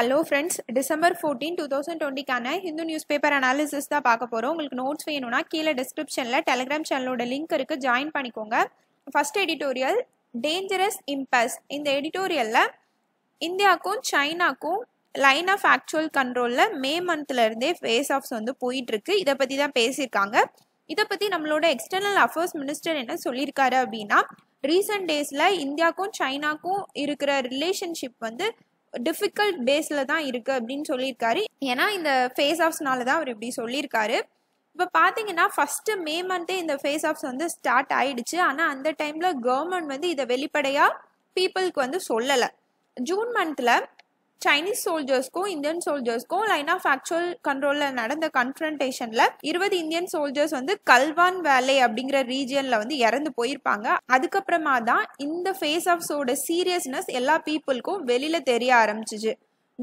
hello friends December fourteen two thousand டுவெண்ட்டிக்கான Hindu news paper analysis தான் பார்க்க போகிறோம் உங்களுக்கு நோட்ஸ் வேணும்னா கீழே டிஸ்கிரிப்ஷனில் டெலிகிராம் சேனலோட லிங்க் இருக்குது ஜாயின் பண்ணிக்கோங்க ஃபர்ஸ்ட் எடிட்டோரியல் டேஞ்சரஸ் இம்பஸ் இந்த எடிட்டோரியலில் இந்தியாவுக்கும் சைனாக்கும் லைன் ஆஃப் ஆக்சுவல் கண்ட்ரோலில் மே மந்த்லேருந்தே ஃபேஸ் ஆஃப்ஸ் வந்து போயிட்டுருக்கு இதை பற்றி தான் பேசியிருக்காங்க இதை பற்றி நம்மளோட எக்ஸ்டர்னல் அஃபேர்ஸ் மினிஸ்டர் என்ன சொல்லியிருக்காரு அப்படின்னா ரீசன்ட் டேஸில் இந்தியாவுக்கும் சைனாக்கும் இருக்கிற ரிலேஷன்ஷிப் வந்து டிஃபிகல்ட் பேஸில் தான் இருக்குது அப்படின்னு சொல்லியிருக்காரு ஏன்னா இந்த ஃபேஸ் ஆஃப்ஸ்னால தான் அவர் இப்படி சொல்லியிருக்காரு இப்போ பார்த்தீங்கன்னா ஃபஸ்ட்டு மே மந்த்தே இந்த ஃபேஸ் ஆஃப்ஸ் வந்து ஸ்டார்ட் ஆயிடுச்சு ஆனால் அந்த டைமில் கவர்மெண்ட் வந்து இதை வெளிப்படையாக பீப்புளுக்கு வந்து சொல்லலை ஜூன் மந்தில் சைனீஸ் சோல்ஜர்ஸ்க்கும் இந்தியன் சோல்ஜர்ஸ்க்கும் லைன் ஆஃப் ஆக்சுவல் கண்ட்ரோலில் நடந்த கன்ஃபரண்டேஷன்ல இருபது இந்தியன் சோல்ஜர்ஸ் வந்து கல்வான் வேலை அப்படிங்கிற ரீஜியனில் வந்து இறந்து போயிருப்பாங்க அதுக்கப்புறமா தான் இந்த ஃபேஸ் ஆஃப்ஸோட சீரியஸ்னஸ் எல்லா பீப்புளுக்கும் வெளியில் தெரிய ஆரம்பிச்சிச்சு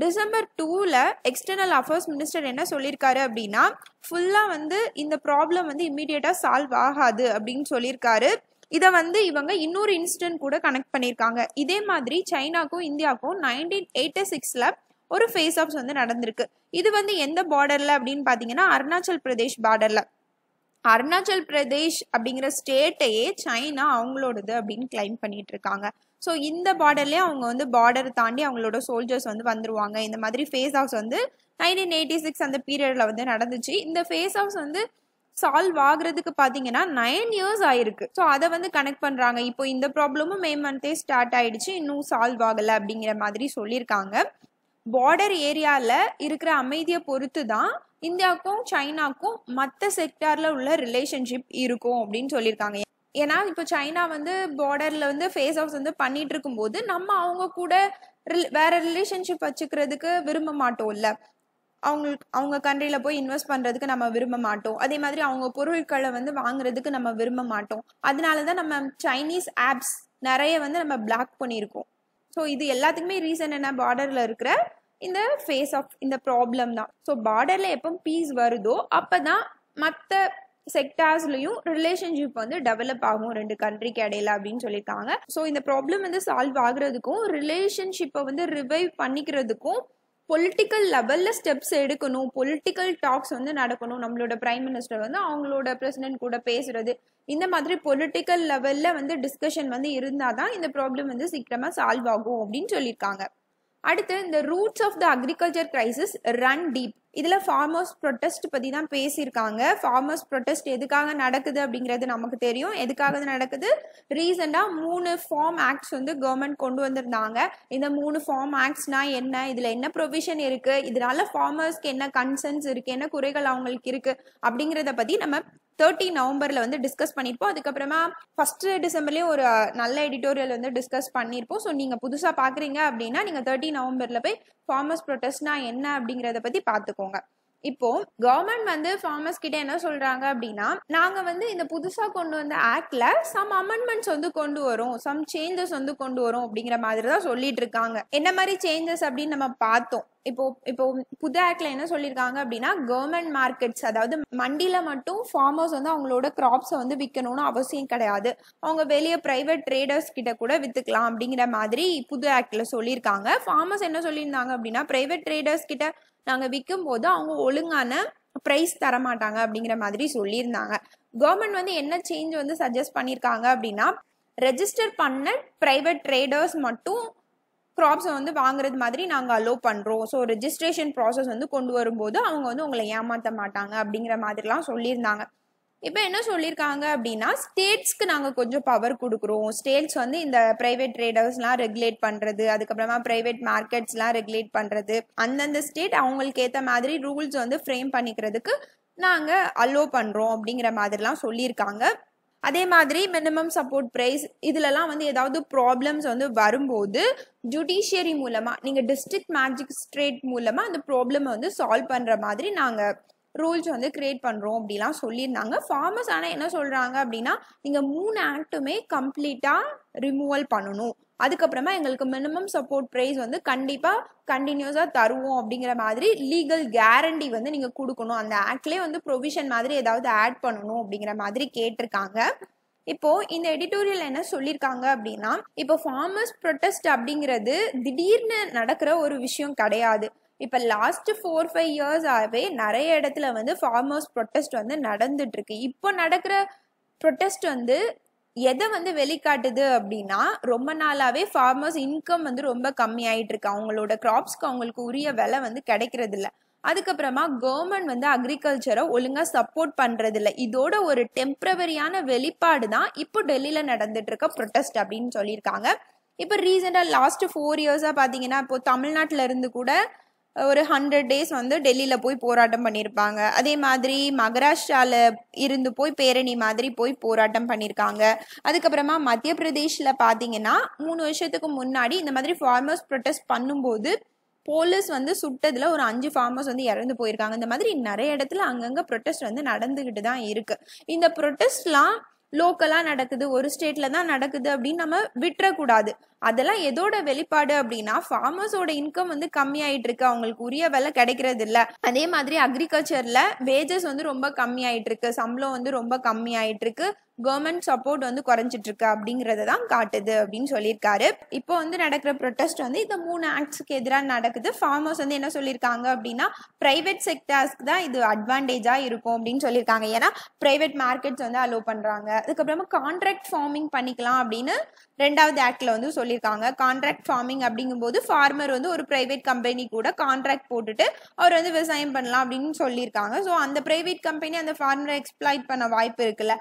டிசம்பர் டூவில் எக்ஸ்டர்னல் அஃபேர்ஸ் மினிஸ்டர் என்ன சொல்லியிருக்காரு அப்படின்னா ஃபுல்லாக வந்து இந்த ப்ராப்ளம் வந்து இம்மிடியேட்டாக சால்வ் ஆகாது அப்படின்னு சொல்லியிருக்காரு இதை வந்து இவங்க இன்னொரு இன்சிடென்ட் கூட கனெக்ட் பண்ணியிருக்காங்க இதே மாதிரி சைனாக்கும் இந்தியாவுக்கும் நைன்டீன் எயிட்டி சிக்ஸில் ஒரு ஃபேஸ் ஆஃப்ஸ் வந்து நடந்திருக்கு இது வந்து எந்த பார்டரில் அப்படின்னு பார்த்தீங்கன்னா அருணாச்சல் பிரதேஷ் பார்டரில் அருணாச்சல் பிரதேஷ் அப்படிங்கிற ஸ்டேட்டையே சைனா அவங்களோடது அப்படின்னு கிளைம் பண்ணிட்டு இருக்காங்க ஸோ இந்த பார்டர்லேயே அவங்க வந்து பார்டர் தாண்டி அவங்களோட சோல்ஜர்ஸ் வந்து வந்துருவாங்க இந்த மாதிரி ஃபேஸ் ஆஃப்ஸ் வந்து நைன்டீன் எயிட்டி சிக்ஸ் அந்த பீரியடில் வந்து நடந்துச்சு இந்த ஃபேஸ் ஆஃப்ஸ் வந்து சால்வ் ஆகுறதுக்கு பார்த்தீங்கன்னா நைன் இயர்ஸ் ஆயிருக்கு ஸோ அதை வந்து கனெக்ட் பண்ணுறாங்க இப்போ இந்த ப்ராப்ளமும் மே மந்தே ஸ்டார்ட் ஆயிடுச்சு இன்னும் சால்வ் ஆகலை அப்படிங்கிற மாதிரி சொல்லியிருக்காங்க பார்டர் ஏரியாவில் இருக்கிற அமைதியை பொறுத்து தான் இந்தியாவுக்கும் சைனாக்கும் மற்ற செக்டாரில் உள்ள ரிலேஷன்ஷிப் இருக்கும் அப்படின்னு சொல்லியிருக்காங்க ஏன்னா இப்போ சைனா வந்து பார்டரில் வந்து ஃபேஸ் ஆஃப் வந்து பண்ணிட்டு இருக்கும்போது நம்ம அவங்க கூட வேற ரிலேஷன்ஷிப் வச்சுக்கிறதுக்கு விரும்ப மாட்டோம்ல அவங்களுக்கு அவங்க கண்ட்ரியில் போய் இன்வெஸ்ட் பண்ணுறதுக்கு நம்ம விரும்ப மாட்டோம் அதே மாதிரி அவங்க பொருட்களை வந்து வாங்குறதுக்கு நம்ம விரும்ப மாட்டோம் அதனால தான் நம்ம சைனீஸ் ஆப்ஸ் நிறைய வந்து நம்ம பிளாக் பண்ணியிருக்கோம் ஸோ இது எல்லாத்துக்குமே ரீசன் என்ன பார்டரில் இருக்கிற இந்த ஃபேஸ் ஆஃப் இந்த ப்ராப்ளம் தான் ஸோ பார்டரில் எப்போ பீஸ் வருதோ அப்போ தான் மற்ற செக்டார்ஸ்லையும் ரிலேஷன்ஷிப் வந்து டெவலப் ஆகும் ரெண்டு கண்ட்ரிக்கு இடையில அப்படின்னு சொல்லியிருக்காங்க ஸோ இந்த ப்ராப்ளம் வந்து சால்வ் ஆகுறதுக்கும் ரிலேஷன்ஷிப்பை வந்து ரிவைவ் பண்ணிக்கிறதுக்கும் பொலிட்டிக்கல் லெவலில் ஸ்டெப்ஸ் எடுக்கணும் பொலிட்டிக்கல் டாக்ஸ் வந்து நடக்கணும் நம்மளோட பிரைம் மினிஸ்டர் வந்து அவங்களோட பிரசிடென்ட் கூட பேசுறது இந்த மாதிரி பொலிட்டிக்கல் லெவலில் வந்து டிஸ்கஷன் வந்து இருந்தால் தான் இந்த ப்ராப்ளம் வந்து சீக்கிரமாக சால்வ் ஆகும் அப்படின்னு சொல்லியிருக்காங்க அடுத்து இந்த roots of the agriculture crisis run deep இதில் ஃபார்மர்ஸ் ப்ரொட்டஸ்ட் பற்றி தான் பேசியிருக்காங்க ஃபார்மர்ஸ் ப்ரொட்டஸ்ட் எதுக்காக நடக்குது அப்படிங்கிறது நமக்கு தெரியும் எதுக்காக நடக்குது ரீசெண்டாக மூணு ஃபார்ம் ஆக்ட்ஸ் வந்து கவர்மெண்ட் கொண்டு வந்திருந்தாங்க இந்த மூணு ஃபார்ம் ஆக்ட்ஸ்னால் என்ன இதில் என்ன ப்ரொவிஷன் இருக்குது இதனால ஃபார்மர்ஸ்க்கு என்ன கன்சர்ன்ஸ் இருக்குது என்ன குறைகள் அவங்களுக்கு இருக்குது அப்படிங்கிறத பற்றி நம்ம தேர்ட்டி நவம்பரில் வந்து டிஸ்கஸ் பண்ணியிருப்போம் அதுக்கப்புறமா ஃபஸ்ட்டு டிசம்பர்லேயும் ஒரு நல்ல எடிட்டோரியல் வந்து டிஸ்கஸ் பண்ணியிருப்போம் ஸோ நீங்கள் புதுசாக பார்க்குறீங்க அப்படின்னா நீங்கள் தேர்ட்டி நவம்பரில் போய் ஃபார்மர்ஸ் ப்ரொட்டஸ்ட்னா என்ன அப்படிங்கிறத பற்றி பார்த்துக்கோங்க இப்போ கவர்மெண்ட் வந்து ஃபார்மர்ஸ் கிட்ட என்ன சொல்றாங்க அப்படின்னா நாங்க வந்து இந்த புதுசா கொண்டு வந்த ஆக்ட்ல சம் அமெண்ட்மெண்ட்ஸ் வந்து கொண்டு வரும் சம் சேஞ்சஸ் வந்து கொண்டு வரும் அப்படிங்கிற மாதிரி தான் சொல்லிட்டு இருக்காங்க என்ன மாதிரி சேஞ்சஸ் அப்படின்னு நம்ம பார்த்தோம் இப்போ இப்போ புது ஆக்ட்ல என்ன சொல்லியிருக்காங்க அப்படின்னா கவர்மெண்ட் மார்க்கெட்ஸ் அதாவது மண்டியில மட்டும் ஃபார்மர்ஸ் வந்து அவங்களோட கிராப்ஸை வந்து விற்கணும்னு அவசியம் கிடையாது அவங்க வெளியே பிரைவேட் ட்ரேடர்ஸ் கிட்ட கூட வித்துக்கலாம் அப்படிங்கிற மாதிரி புது ஆக்ட்ல சொல்லியிருக்காங்க ஃபார்மர்ஸ் என்ன சொல்லியிருந்தாங்க அப்படின்னா பிரைவேட் ட்ரேடர்ஸ் கிட்ட நாங்கள் விற்கும் போது அவங்க ஒழுங்கான ப்ரைஸ் தரமாட்டாங்க அப்படிங்கிற மாதிரி சொல்லியிருந்தாங்க கவர்மெண்ட் வந்து என்ன சேஞ்ச் வந்து சஜஸ்ட் பண்ணியிருக்காங்க அப்படின்னா ரெஜிஸ்டர் பண்ண ப்ரைவேட் ட்ரேடர்ஸ் மட்டும் க்ராப்ஸை வந்து வாங்குறது மாதிரி நாங்கள் அலோவ் பண்ணுறோம் ஸோ ரெஜிஸ்ட்ரேஷன் ப்ராசஸ் வந்து கொண்டு வரும்போது அவங்க வந்து உங்களை ஏமாற்ற மாட்டாங்க அப்படிங்கிற மாதிரிலாம் சொல்லியிருந்தாங்க இப்போ என்ன சொல்லியிருக்காங்க அப்படின்னா ஸ்டேட்ஸ்க்கு நாங்கள் கொஞ்சம் பவர் கொடுக்குறோம் ஸ்டேட்ஸ் வந்து இந்த ப்ரைவேட் ட்ரேடர்ஸ்லாம் ரெகுலேட் பண்ணுறது அதுக்கப்புறமா ப்ரைவேட் மார்க்கெட்ஸ்லாம் ரெகுலேட் பண்ணுறது அந்தந்த ஸ்டேட் அவங்களுக்கு ஏற்ற மாதிரி ரூல்ஸ் வந்து ஃப்ரேம் பண்ணிக்கிறதுக்கு நாங்கள் அலோவ் பண்ணுறோம் அப்படிங்கிற மாதிரிலாம் சொல்லியிருக்காங்க அதே மாதிரி மினிமம் சப்போர்ட் ப்ரைஸ் இதுலலாம் வந்து ஏதாவது ப்ராப்ளம்ஸ் வந்து வரும்போது ஜுடிஷியரி மூலமாக நீங்கள் டிஸ்ட்ரிக்ட் மேஜிஸ்ட்ரேட் மூலமாக அந்த ப்ராப்ளம் வந்து சால்வ் பண்ணுற மாதிரி நாங்கள் ரூல்ஸ் வந்து கிரியேட் பண்ணுறோம் அப்படிலாம் சொல்லியிருந்தாங்க ஃபார்மர்ஸ் ஆனால் என்ன சொல்கிறாங்க அப்படின்னா நீங்கள் மூணு ஆக்ட்டுமே கம்ப்ளீட்டாக ரிமூவல் பண்ணணும் அதுக்கப்புறமா எங்களுக்கு மினிமம் சப்போர்ட் ப்ரைஸ் வந்து கண்டிப்பாக கண்டினியூஸாக தருவோம் அப்படிங்கிற மாதிரி லீகல் கேரண்டி வந்து நீங்கள் கொடுக்கணும் அந்த ஆக்ட்லேயே வந்து ப்ரொவிஷன் மாதிரி ஏதாவது ஆட் பண்ணணும் அப்படிங்கிற மாதிரி கேட்டிருக்காங்க இப்போ இந்த எடிட்டோரியல் என்ன சொல்லியிருக்காங்க அப்படின்னா இப்போ ஃபார்மர்ஸ் ப்ரொட்டஸ்ட் அப்படிங்கிறது திடீர்னு நடக்கிற ஒரு விஷயம் கிடையாது இப்போ லாஸ்ட் ஃபோர் ஃபைவ் இயர்ஸாகவே நிறைய இடத்துல வந்து ஃபார்மர்ஸ் ப்ரொட்டஸ்ட் வந்து இருக்கு இப்போ நடக்கிற ப்ரொட்டஸ்ட் வந்து எதை வந்து வெளிக்காட்டுது அப்படின்னா ரொம்ப நாளாகவே ஃபார்மர்ஸ் இன்கம் வந்து ரொம்ப கம்மியாயிட்டு இருக்கு அவங்களோட கிராப்ஸ்க்கு அவங்களுக்கு உரிய விலை வந்து கிடைக்கிறது இல்லை அதுக்கப்புறமா கவர்மெண்ட் வந்து அக்ரிகல்ச்சரை ஒழுங்காக சப்போர்ட் பண்ணுறதில்ல இதோட ஒரு டெம்ப்ரவரியான வெளிப்பாடு தான் இப்போ டெல்லியில் நடந்துட்டு இருக்க ப்ரொட்டஸ்ட் அப்படின்னு சொல்லியிருக்காங்க இப்போ ரீசெண்டாக லாஸ்ட் ஃபோர் இயர்ஸாக பார்த்தீங்கன்னா இப்போ தமிழ்நாட்டில் இருந்து கூட ஒரு ஹண்ட்ரட் டேஸ் வந்து டெல்லியில் போய் போராட்டம் பண்ணியிருப்பாங்க அதே மாதிரி மகாராஷ்டிராவில் இருந்து போய் பேரணி மாதிரி போய் போராட்டம் பண்ணியிருக்காங்க அதுக்கப்புறமா மத்திய பிரதேஷில் பார்த்தீங்கன்னா மூணு வருஷத்துக்கு முன்னாடி இந்த மாதிரி ஃபார்மர்ஸ் ப்ரொட்டஸ்ட் பண்ணும்போது போலீஸ் வந்து சுட்டதில் ஒரு அஞ்சு ஃபார்மர்ஸ் வந்து இறந்து போயிருக்காங்க இந்த மாதிரி நிறைய இடத்துல அங்கங்கே ப்ரொட்டஸ்ட் வந்து நடந்துக்கிட்டு தான் இருக்குது இந்த ப்ரொட்டஸ்ட்லாம் லோக்கலாக நடக்குது ஒரு ஸ்டேட்டில் தான் நடக்குது அப்படின்னு நம்ம விட்டுறக்கூடாது அதெல்லாம் எதோட வெளிப்பாடு அப்படின்னா ஃபார்மர்ஸோட இன்கம் வந்து கம்மியாயிட்டு இருக்கு அவங்களுக்கு உரிய விலை கிடைக்கிறது இல்ல அதே மாதிரி அக்ரிகல்ச்சர்ல வேஜஸ் வந்து ரொம்ப கம்மியாயிட்டு இருக்கு சம்பளம் வந்து ரொம்ப கம்மியாயிட்டு இருக்கு கவர்மெண்ட் சப்போர்ட் வந்து குறைஞ்சிட்டு இருக்கு அப்படிங்கறத தான் காட்டுது அப்படின்னு சொல்லியிருக்காரு இப்போ வந்து நடக்கிற ப்ரொட்டஸ்ட் வந்து இந்த மூணு ஆக்ட்ஸுக்கு எதிராக நடக்குது ஃபார்மர்ஸ் வந்து என்ன சொல்லியிருக்காங்க அப்படின்னா பிரைவேட் செக்டார்ஸ்க்கு தான் இது அட்வான்டேஜா இருக்கும் அப்படின்னு சொல்லியிருக்காங்க ஏன்னா பிரைவேட் மார்க்கெட்ஸ் வந்து அலோவ் பண்றாங்க அதுக்கப்புறமா கான்ட்ராக்ட் ஃபார்மிங் பண்ணிக்கலாம் அப்படின்னு ரெண்டாவது ஆக்ட்ல வந்து சொல்லியிருக்காங்க கான்ட்ராக்ட் ஃபார்மிங் அப்படிங்கும்போது ஃபார்மர் வந்து ஒரு ப்ரைவேட் கம்பெனி கூட கான்ட்ராக்ட் போட்டுட்டு அவர் வந்து விவசாயம் பண்ணலாம் அப்படின்னு சொல்லியிருக்காங்க ஸோ அந்த ப்ரைவேட் கம்பெனி அந்த ஃபார்மரை எக்ஸ்ப்ளாய்ட் பண்ண வாய்ப்பு இருக்குல்ல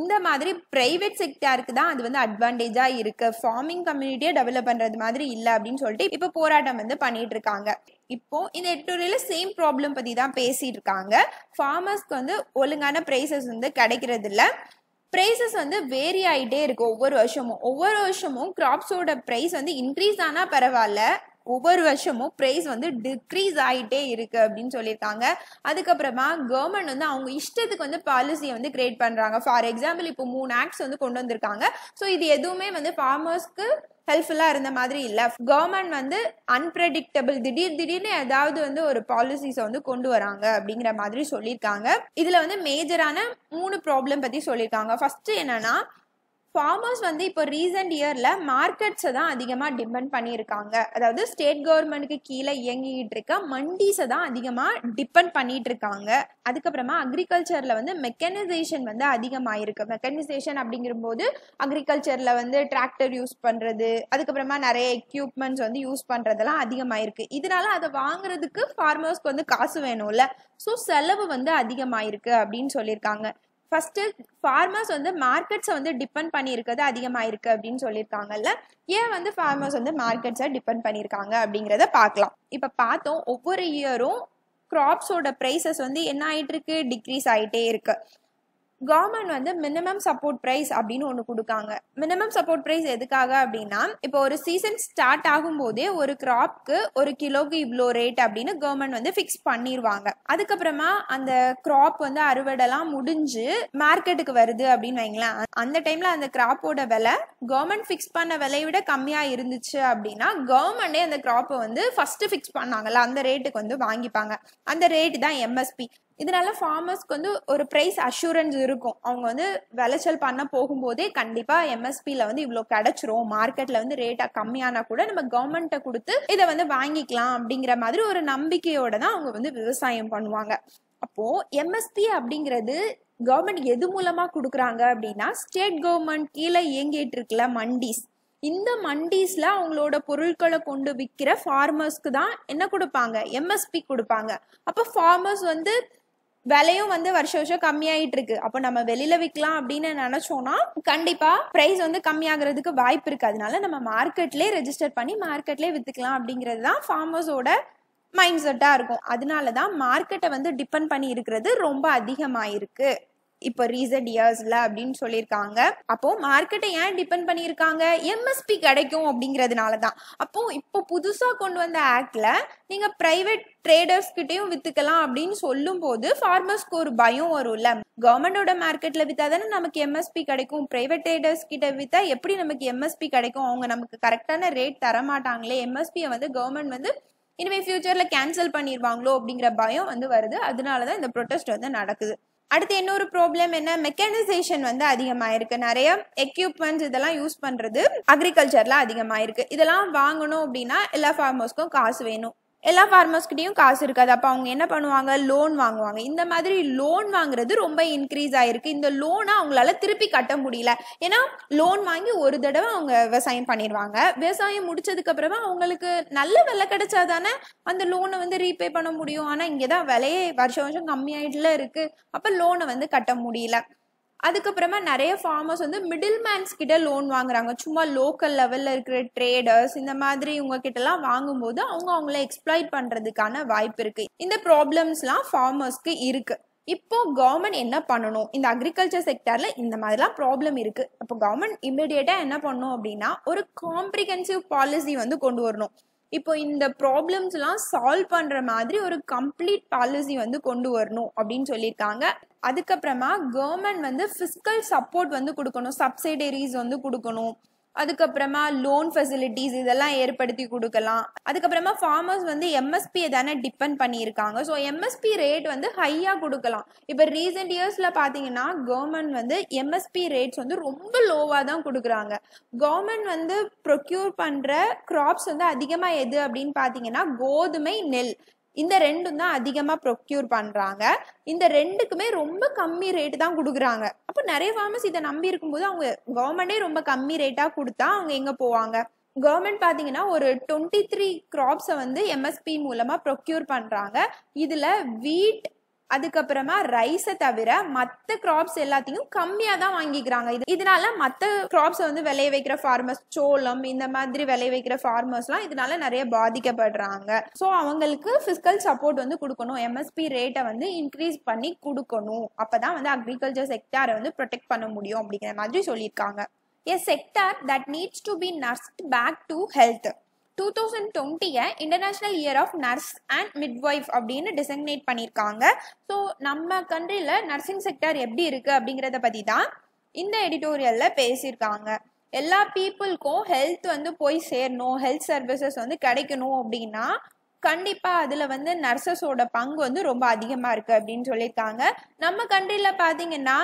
இந்த மாதிரி பிரைவேட் செக்டாருக்கு தான் அது வந்து அட்வான்டேஜா இருக்கு ஃபார்மிங் கம்யூனிட்டியை டெவலப் பண்றது மாதிரி இல்லை அப்படின்னு சொல்லிட்டு இப்போ போராட்டம் வந்து பண்ணிட்டு இருக்காங்க இப்போ இந்த எடிட்டோரியல சேம் ப்ராப்ளம் பத்தி தான் பேசிட்டு இருக்காங்க ஃபார்மர்ஸ்க்கு வந்து ஒழுங்கான பிரைசஸ் வந்து கிடைக்கிறது இல்லை ப்ரைஸஸ் வந்து வேரி ஆகிட்டே இருக்குது ஒவ்வொரு வருஷமும் ஒவ்வொரு வருஷமும் கிராப்ஸோட ப்ரைஸ் வந்து இன்க்ரீஸ் ஆனால் பரவாயில்ல ஒவ்வொரு வருஷமும் ப்ரைஸ் வந்து டிக்ரீஸ் ஆகிட்டே இருக்குது அப்படின்னு சொல்லியிருக்காங்க அதுக்கப்புறமா கவர்மெண்ட் வந்து அவங்க இஷ்டத்துக்கு வந்து பாலிசியை வந்து கிரியேட் பண்ணுறாங்க ஃபார் எக்ஸாம்பிள் இப்போ மூணு ஆக்ட்ஸ் வந்து கொண்டு வந்திருக்காங்க ஸோ இது எதுவுமே வந்து ஃபார்மர்ஸ்க்கு ஹெல்ப்ஃபுல்லாக இருந்த மாதிரி இல்லை கவர்மெண்ட் வந்து அன்பிரடிக்டபிள் திடீர் திடீர்னு ஏதாவது வந்து ஒரு பாலிசிஸை வந்து கொண்டு வராங்க அப்படிங்கிற மாதிரி சொல்லியிருக்காங்க இதில் வந்து மேஜரான மூணு ப்ராப்ளம் பற்றி சொல்லியிருக்காங்க ஃபஸ்ட்டு என்னென்னா ஃபார்மர்ஸ் வந்து இப்போ ரீசெண்ட் இயரில் மார்க்கெட்ஸை தான் அதிகமாக டிபெண்ட் பண்ணியிருக்காங்க அதாவது ஸ்டேட் கவர்மெண்ட்டுக்கு கீழே இயங்கிக்கிட்டு இருக்க மண்டிஸை தான் அதிகமாக டிபெண்ட் பண்ணிட்டு இருக்காங்க அதுக்கப்புறமா அக்ரிகல்ச்சரில் வந்து மெக்கனைசேஷன் வந்து அதிகமாகிருக்கு மெக்கனைசேஷன் அப்படிங்கிற அக்ரிகல்ச்சரில் வந்து டிராக்டர் யூஸ் பண்ணுறது அதுக்கப்புறமா நிறைய எக்யூப்மெண்ட்ஸ் வந்து யூஸ் பண்ணுறதெல்லாம் அதிகமாகிருக்கு இதனால அதை வாங்குறதுக்கு ஃபார்மர்ஸ்க்கு வந்து காசு வேணும்ல ஸோ செலவு வந்து அதிகமாயிருக்கு அப்படின்னு சொல்லியிருக்காங்க ஃபஸ்ட்டு ஃபார்மர்ஸ் வந்து மார்க்கெட்ஸை வந்து டிபெண்ட் பண்ணியிருக்கிறது அதிகமாக இருக்குது அப்படின்னு சொல்லியிருக்காங்கல்ல ஏன் வந்து ஃபார்மர்ஸ் வந்து மார்க்கெட்ஸை டிபெண்ட் பண்ணியிருக்காங்க அப்படிங்கிறத பார்க்கலாம் இப்போ பார்த்தோம் ஒவ்வொரு இயரும் கிராப்ஸோட ப்ரைஸஸ் வந்து என்ன ஆகிட்டு இருக்கு டிக்ரீஸ் ஆகிட்டே இருக்கு கவர்மெண்ட் வந்து மினிமம் சப்போர்ட் ப்ரைஸ் அப்படின்னு ஒன்று கொடுக்காங்க மினிமம் சப்போர்ட் ப்ரைஸ் எதுக்காக அப்படின்னா இப்போ ஒரு சீசன் ஸ்டார்ட் ஆகும் போதே ஒரு கிராப்க்கு ஒரு கிலோக்கு இவ்வளோ ரேட் அப்படின்னு கவர்மெண்ட் வந்து ஃபிக்ஸ் பண்ணிடுவாங்க அதுக்கப்புறமா அந்த கிராப் வந்து அறுவடைலாம் முடிஞ்சு மார்க்கெட்டுக்கு வருது அப்படின்னு வைங்களேன் அந்த டைம்ல அந்த கிராப்போட விலை கவர்மெண்ட் ஃபிக்ஸ் பண்ண விலையை விட கம்மியாக இருந்துச்சு அப்படின்னா கவர்மெண்டே அந்த கிராப்பை வந்து ஃபர்ஸ்ட் ஃபிக்ஸ் பண்ணாங்கல்ல அந்த ரேட்டுக்கு வந்து வாங்கிப்பாங்க அந்த ரேட்டு தான் எம்எஸ்பி இதனால ஃபார்மர்ஸ்க்கு வந்து ஒரு ப்ரைஸ் அஷூரன்ஸ் இருக்கும் அவங்க வந்து விளைச்சல் பண்ண போகும்போதே கண்டிப்பாக எம்எஸ்பியில் வந்து இவ்வளோ கிடைச்சிரும் மார்க்கெட்டில் வந்து ரேட்டாக கம்மியானா கூட நம்ம கவர்மெண்ட்டை கொடுத்து இதை வந்து வாங்கிக்கலாம் அப்படிங்கிற மாதிரி ஒரு நம்பிக்கையோட தான் அவங்க வந்து விவசாயம் பண்ணுவாங்க அப்போது எம்எஸ்பி அப்படிங்கிறது கவர்மெண்ட் எது மூலமாக கொடுக்குறாங்க அப்படின்னா ஸ்டேட் கவர்மெண்ட் கீழே இயங்கிட்டு இருக்கல மண்டிஸ் இந்த மண்டிஸ்ல அவங்களோட பொருட்களை கொண்டு விற்கிற ஃபார்மர்ஸ்க்கு தான் என்ன கொடுப்பாங்க எம்எஸ்பி கொடுப்பாங்க அப்போ ஃபார்மர்ஸ் வந்து விலையும் வந்து வருஷம் வருஷம் கம்மியாயிட்டு இருக்கு அப்போ நம்ம வெளியில விற்கலாம் அப்படின்னு நினைச்சோம்னா கண்டிப்பா பிரைஸ் வந்து கம்மியாகிறதுக்கு வாய்ப்பு இருக்கு அதனால நம்ம மார்க்கெட்லயே ரெஜிஸ்டர் பண்ணி மார்க்கெட்லயே வித்துக்கலாம் அப்படிங்கிறது தான் ஃபார்மர்ஸோட மைண்ட் செட்டா இருக்கும் அதனால தான் மார்க்கெட்டை வந்து டிபெண்ட் பண்ணி இருக்கிறது ரொம்ப அதிகமாயிருக்கு இப்போ ரீசன்ட் இயர்ஸில் அப்படின்னு சொல்லியிருக்காங்க அப்போ மார்க்கெட்டை ஏன் டிபெண்ட் பண்ணியிருக்காங்க எம்எஸ்பி கிடைக்கும் அப்படிங்கிறதுனால தான் அப்போ இப்போ புதுசாக கொண்டு வந்த ஆக்டில் நீங்கள் ப்ரைவேட் கிட்டேயும் விற்றுக்கலாம் அப்படின்னு சொல்லும் போது ஃபார்மர்ஸ்க்கு ஒரு பயம் வரும்ல கவர்மெண்டோட மார்க்கெட்டில் விற்றா தானே நமக்கு எம்எஸ்பி கிடைக்கும் ப்ரைவேட் ட்ரேடர்ஸ் கிட்ட விற்றா எப்படி நமக்கு எம்எஸ்பி கிடைக்கும் அவங்க நமக்கு கரெக்டான ரேட் தர மாட்டாங்களே எம்எஸ்பியை வந்து கவர்மெண்ட் வந்து இனிமேல் ஃபியூச்சர்ல கேன்சல் பண்ணிடுவாங்களோ அப்படிங்கிற பயம் வந்து வருது அதனால தான் இந்த ப்ரொடெஸ்ட் வந்து நடக்குது அடுத்து இன்னொரு ப்ராப்ளம் என்ன மெக்கானைசேஷன் வந்து அதிகமாக நிறைய எக்யூப்மெண்ட்ஸ் இதெல்லாம் யூஸ் பண்ணுறது அக்ரிகல்ச்சரில் அதிகமாக இதெல்லாம் வாங்கணும் அப்படின்னா எல்லா ஃபார்மர்ஸ்க்கும் காசு வேணும் எல்லா ஃபார்மர்ஸ்கிட்டையும் காசு இருக்காது அப்போ அவங்க என்ன பண்ணுவாங்க லோன் வாங்குவாங்க இந்த மாதிரி லோன் வாங்குறது ரொம்ப இன்க்ரீஸ் ஆகிருக்கு இந்த லோனை அவங்களால திருப்பி கட்ட முடியல ஏன்னா லோன் வாங்கி ஒரு தடவை அவங்க விவசாயம் பண்ணிடுவாங்க விவசாயம் முடிச்சதுக்கப்புறமா அவங்களுக்கு நல்ல விலை கிடைச்சா தானே அந்த லோனை வந்து ரீபே பண்ண முடியும் ஆனால் இங்கே தான் விலையே வருஷம் வருஷம் கம்மியாயிட்டுல இருக்குது அப்போ லோனை வந்து கட்ட முடியல அதுக்கப்புறமா நிறைய ஃபார்மர்ஸ் வந்து மிடில் மேன்ஸ் கிட்ட லோன் வாங்குறாங்க சும்மா லோக்கல் லெவலில் இருக்கிற ட்ரேடர்ஸ் இந்த மாதிரி இவங்க கிட்டலாம் வாங்கும்போது அவங்க அவங்கள எக்ஸ்ப்ளாய்ட் பண்ணுறதுக்கான வாய்ப்பு இருக்குது இந்த ப்ராப்ளம்ஸ்லாம் ஃபார்மர்ஸ்க்கு இருக்குது இப்போ கவர்மெண்ட் என்ன பண்ணணும் இந்த அக்ரிகல்ச்சர் செக்டர்ல இந்த மாதிரிலாம் ப்ராப்ளம் இருக்கு அப்போ கவர்மெண்ட் இமிடியேட்டா என்ன பண்ணும் அப்படின்னா ஒரு காம்ப்ரிஹென்சிவ் பாலிசி வந்து கொண்டு வரணும் இப்போ இந்த ப்ராப்ளம்ஸ்லாம் சால்வ் பண்ற மாதிரி ஒரு கம்ப்ளீட் பாலிசி வந்து கொண்டு வரணும் அப்படின்னு சொல்லியிருக்காங்க அதுக்கப்புறமா கவர்மெண்ட் வந்து ஃபிஸ்கல் சப்போர்ட் வந்து கொடுக்கணும் சப்சிடரிஸ் வந்து கொடுக்கணும் அதுக்கப்புறமா லோன் ஃபெசிலிட்டிஸ் இதெல்லாம் ஏற்படுத்தி கொடுக்கலாம் அதுக்கப்புறமா ஃபார்மர்ஸ் வந்து எம்எஸ்பியை தானே டிபெண்ட் பண்ணியிருக்காங்க ஸோ எம்எஸ்பி ரேட் வந்து ஹையாக கொடுக்கலாம் இப்போ ரீசெண்ட் இயர்ஸில் பார்த்தீங்கன்னா கவர்மெண்ட் வந்து எம்எஸ்பி ரேட்ஸ் வந்து ரொம்ப லோவாக தான் கொடுக்குறாங்க கவர்மெண்ட் வந்து ப்ரொக்யூர் பண்ணுற க்ராப்ஸ் வந்து அதிகமாக எது அப்படின்னு பார்த்தீங்கன்னா கோதுமை நெல் இந்த ரெண்டும் தான் அதிகமாக ப்ரொக்யூர் பண்ணுறாங்க இந்த ரெண்டுக்குமே ரொம்ப கம்மி ரேட்டு தான் கொடுக்குறாங்க அப்போ நிறைய ஃபார்மஸ் இதை நம்பி இருக்கும்போது அவங்க கவர்மெண்டே ரொம்ப கம்மி ரேட்டாக கொடுத்தா அவங்க எங்கே போவாங்க கவர்மெண்ட் பார்த்தீங்கன்னா ஒரு டுவெண்ட்டி த்ரீ கிராப்ஸை வந்து எம்எஸ்பி மூலமாக ப்ரொக்யூர் பண்ணுறாங்க இதில் வீட் அதுக்கப்புறமா ரைஸை தவிர மற்ற கிராப்ஸ் எல்லாத்தையும் கம்மியாக தான் வாங்கிக்கிறாங்க இது இதனால மற்ற கிராப்ஸை வந்து விளைய வைக்கிற ஃபார்மர்ஸ் சோளம் இந்த மாதிரி விளைய வைக்கிற ஃபார்மர்ஸ்லாம் இதனால நிறைய பாதிக்கப்படுறாங்க ஸோ அவங்களுக்கு ஃபிஸ்கல் சப்போர்ட் வந்து கொடுக்கணும் எம்எஸ்பி ரேட்டை வந்து இன்க்ரீஸ் பண்ணி கொடுக்கணும் அப்போதான் வந்து அக்ரிகல்ச்சர் செக்டாரை வந்து ப்ரொடெக்ட் பண்ண முடியும் அப்படிங்கிற மாதிரி சொல்லியிருக்காங்க a sector that needs to be nursed back to health two thousand டுவெண்ட்டியை international year of nurse and midwife அப்படின்னு டிசைக்னேட் பண்ணியிருக்காங்க ஸோ நம்ம கண்ட்ரியில் நர்சிங் செக்டர் எப்படி இருக்குது அப்படிங்கிறத பற்றி தான் இந்த எடிட்டோரியலில் பேசியிருக்காங்க எல்லா பீப்புளுக்கும் ஹெல்த் வந்து போய் சேரணும் ஹெல்த் சர்வீசஸ் வந்து கிடைக்கணும் அப்படின்னா கண்டிப்பாக அதில் வந்து நர்சஸோட பங்கு வந்து ரொம்ப அதிகமாக இருக்குது அப்படின்னு சொல்லியிருக்காங்க நம்ம கண்ட்ரியில் பார்த்தீங்கன்னா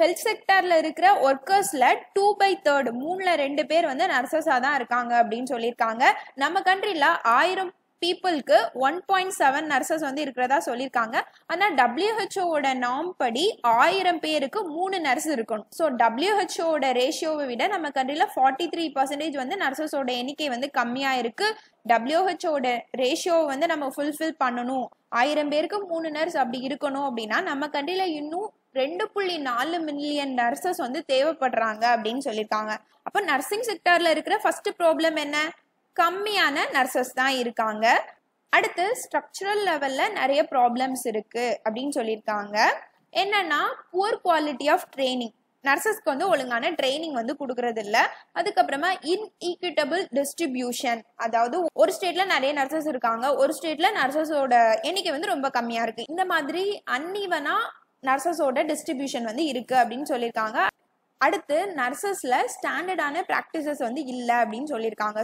ஹெல்த் செக்டரில் இருக்கிற ஒர்க்கர்ஸில் டூ பை தேர்டு மூணில் ரெண்டு பேர் வந்து நர்சஸாக தான் இருக்காங்க அப்படின்னு சொல்லியிருக்காங்க நம்ம கண்ட்ரியில் ஆயிரம் பீப்புளுக்கு ஒன் பாயிண்ட் செவன் நர்சஸ் வந்து இருக்கிறதா சொல்லியிருக்காங்க ஆனால் டபிள்யூஹெச்ஓட நாம் படி ஆயிரம் பேருக்கு மூணு நர்ஸ் இருக்கணும் ஸோ டபிள்யூஹெச்ஓட ரேஷியோவை விட நம்ம கண்ட்ரியில் ஃபார்ட்டி த்ரீ பர்சன்டேஜ் வந்து நர்சஸோட எண்ணிக்கை வந்து கம்மியாக இருக்குது டபிள்யூஹெச்ஓட ரேஷியோவை வந்து நம்ம ஃபுல்ஃபில் பண்ணணும் ஆயிரம் பேருக்கு மூணு நர்ஸ் அப்படி இருக்கணும் அப்படின்னா நம்ம கண்ட்ரியில் இன்னும் ரெண்டு புள்ளி நாலு மில்லியன் நர்சஸ் வந்து தேவைப்படுறாங்க அப்படின்னு சொல்லியிருக்காங்க அப்போ நர்சிங் செக்டரில் இருக்கிற ஃபர்ஸ்ட் ப்ராப்ளம் என்ன கம்மியான நர்சஸ் தான் இருக்காங்க அடுத்து ஸ்ட்ரக்சரல் லெவலில் நிறைய ப்ராப்ளம்ஸ் இருக்குது அப்படின்னு சொல்லியிருக்காங்க என்னன்னா புவர் குவாலிட்டி ஆஃப் ட்ரைனிங் நர்சஸ்க்கு வந்து ஒழுங்கான ட்ரைனிங் வந்து கொடுக்கறது இல்லை அதுக்கப்புறமா இன்இக்விட்டபிள் டிஸ்ட்ரிபியூஷன் அதாவது ஒரு ஸ்டேட்ல நிறைய நர்சஸ் இருக்காங்க ஒரு ஸ்டேட்ல நர்சஸோட எண்ணிக்கை வந்து ரொம்ப கம்மியா இருக்கு இந்த மாதிரி அன்இவனா நர்சஸோட டிஸ்ட்ரிபியூஷன் வந்து இருக்குது அப்படின்னு சொல்லியிருக்காங்க அடுத்து நர்சஸில் ஸ்டாண்டர்டான ப்ராக்டிசஸ் வந்து இல்லை அப்படின்னு சொல்லியிருக்காங்க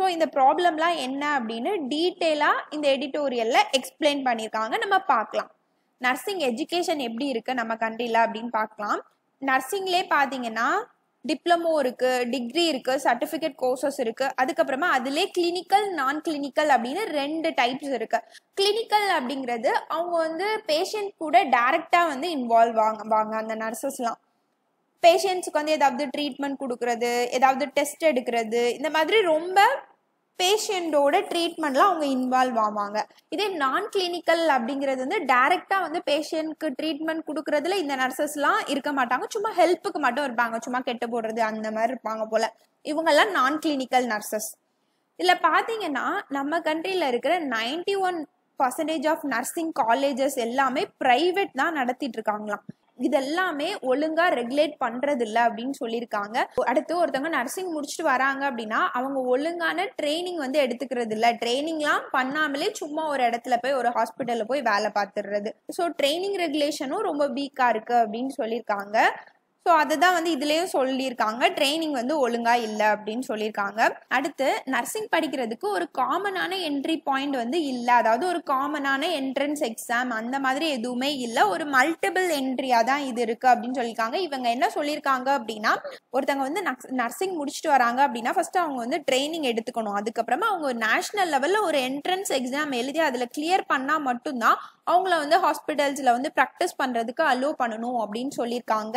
ஸோ இந்த ப்ராப்ளம்லாம் என்ன அப்படின்னு டீட்டெயிலாக இந்த எடிட்டோரியலில் எக்ஸ்பிளைன் பண்ணியிருக்காங்க நம்ம பார்க்கலாம் நர்சிங் எஜுகேஷன் எப்படி இருக்குது நம்ம கண்ட்ரியில் அப்படின்னு பார்க்கலாம் நர்சிங்லேயே பார்த்தீங்கன்னா டிப்ளமோ இருக்குது டிகிரி இருக்குது சர்டிஃபிகேட் கோர்சஸ் இருக்குது அதுக்கப்புறமா அதிலே கிளினிக்கல் நான் கிளினிக்கல் அப்படின்னு ரெண்டு டைப்ஸ் இருக்குது கிளினிக்கல் அப்படிங்கிறது அவங்க வந்து பேஷண்ட் கூட டேரெக்டாக வந்து இன்வால்வ் வாங்க வாங்க அந்த நர்சஸ்லாம் பேஷண்ட்ஸுக்கு வந்து ஏதாவது ட்ரீட்மெண்ட் கொடுக்கறது ஏதாவது டெஸ்ட் எடுக்கிறது இந்த மாதிரி ரொம்ப பேஷண்ட்டோட ட்ரீட்மெண்ட்லாம் அவங்க இன்வால்வ் ஆவாங்க இதே நான் கிளினிக்கல் அப்படிங்கிறது வந்து டைரெக்டாக வந்து பேஷண்ட்க்கு ட்ரீட்மெண்ட் கொடுக்குறதுல இந்த நர்சஸ்லாம் இருக்க மாட்டாங்க சும்மா ஹெல்ப்புக்கு மட்டும் இருப்பாங்க சும்மா கெட்டு போடுறது அந்த மாதிரி இருப்பாங்க போல் இவங்கெல்லாம் நான் கிளினிக்கல் நர்சஸ் இதில் பார்த்தீங்கன்னா நம்ம கண்ட்ரியில் இருக்கிற ninety one percentage of nursing colleges எல்லாமே ப்ரைவேட் தான் நடத்திட்டு இருக்காங்களாம் இதெல்லாமே ஒழுங்கா ரெகுலேட் பண்றது இல்லை அப்படின்னு சொல்லியிருக்காங்க அடுத்து ஒருத்தவங்க நர்சிங் முடிச்சுட்டு வராங்க அப்படின்னா அவங்க ஒழுங்கான ட்ரைனிங் வந்து எடுத்துக்கிறது இல்லை ட்ரைனிங்லாம் பண்ணாமலே சும்மா ஒரு இடத்துல போய் ஒரு ஹாஸ்பிட்டலில் போய் வேலை பார்த்துடுறது ஸோ ட்ரைனிங் ரெகுலேஷனும் ரொம்ப வீக்காக இருக்கு அப்படின்னு சொல்லியிருக்காங்க ஸோ அதை தான் வந்து இதுலேயும் சொல்லியிருக்காங்க ட்ரைனிங் வந்து ஒழுங்காக இல்லை அப்படின்னு சொல்லியிருக்காங்க அடுத்து நர்சிங் படிக்கிறதுக்கு ஒரு காமனான என்ட்ரி பாயிண்ட் வந்து இல்லை அதாவது ஒரு காமனான என்ட்ரன்ஸ் எக்ஸாம் அந்த மாதிரி எதுவுமே இல்லை ஒரு மல்டிபிள் என்ட்ரியாக தான் இது இருக்குது அப்படின்னு சொல்லியிருக்காங்க இவங்க என்ன சொல்லியிருக்காங்க அப்படின்னா ஒருத்தவங்க வந்து நர்சிங் முடிச்சுட்டு வராங்க அப்படின்னா ஃபஸ்ட்டு அவங்க வந்து ட்ரைனிங் எடுத்துக்கணும் அதுக்கப்புறமா அவங்க நேஷனல் லெவலில் ஒரு என்ட்ரன்ஸ் எக்ஸாம் எழுதி அதில் கிளியர் பண்ணால் மட்டும்தான் அவங்கள வந்து ஹாஸ்பிட்டல்ஸில் வந்து ப்ராக்டிஸ் பண்ணுறதுக்கு அலோவ் பண்ணணும் அப்படின்னு சொல்லியிருக்காங்க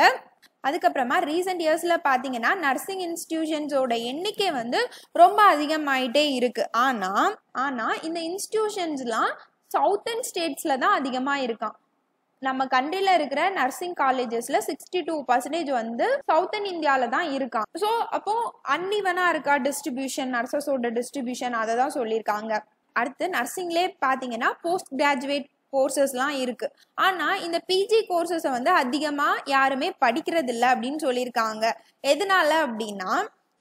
அதுக்கப்புறமா ரீசெண்ட் இயர்ஸில் பார்த்தீங்கன்னா நர்சிங் இன்ஸ்டியூஷன்ஸோட எண்ணிக்கை வந்து ரொம்ப அதிகமாயிட்டே இருக்குது ஆனால் ஆனால் இந்த இன்ஸ்டியூஷன்ஸ்லாம் சவுத்தர்ன் ஸ்டேட்ஸில் தான் அதிகமாக இருக்கான் நம்ம கண்ட்ரில இருக்கிற நர்சிங் காலேஜஸில் சிக்ஸ்டி டூ பர்சன்டேஜ் வந்து அண்ட் இந்தியால தான் இருக்கான் ஸோ அப்போ அன்னிவனா இருக்கா டிஸ்ட்ரிபியூஷன் நர்சஸோட டிஸ்ட்ரிபியூஷன் அதை தான் சொல்லியிருக்காங்க அடுத்து நர்சிங்லே பார்த்தீங்கன்னா போஸ்ட் கிராஜுவேட் கோர்சஸ்லாம் இருக்குது ஆனால் இந்த பிஜி கோர்சஸை வந்து அதிகமாக யாருமே படிக்கிறதில்ல அப்படின்னு சொல்லியிருக்காங்க எதனால அப்படின்னா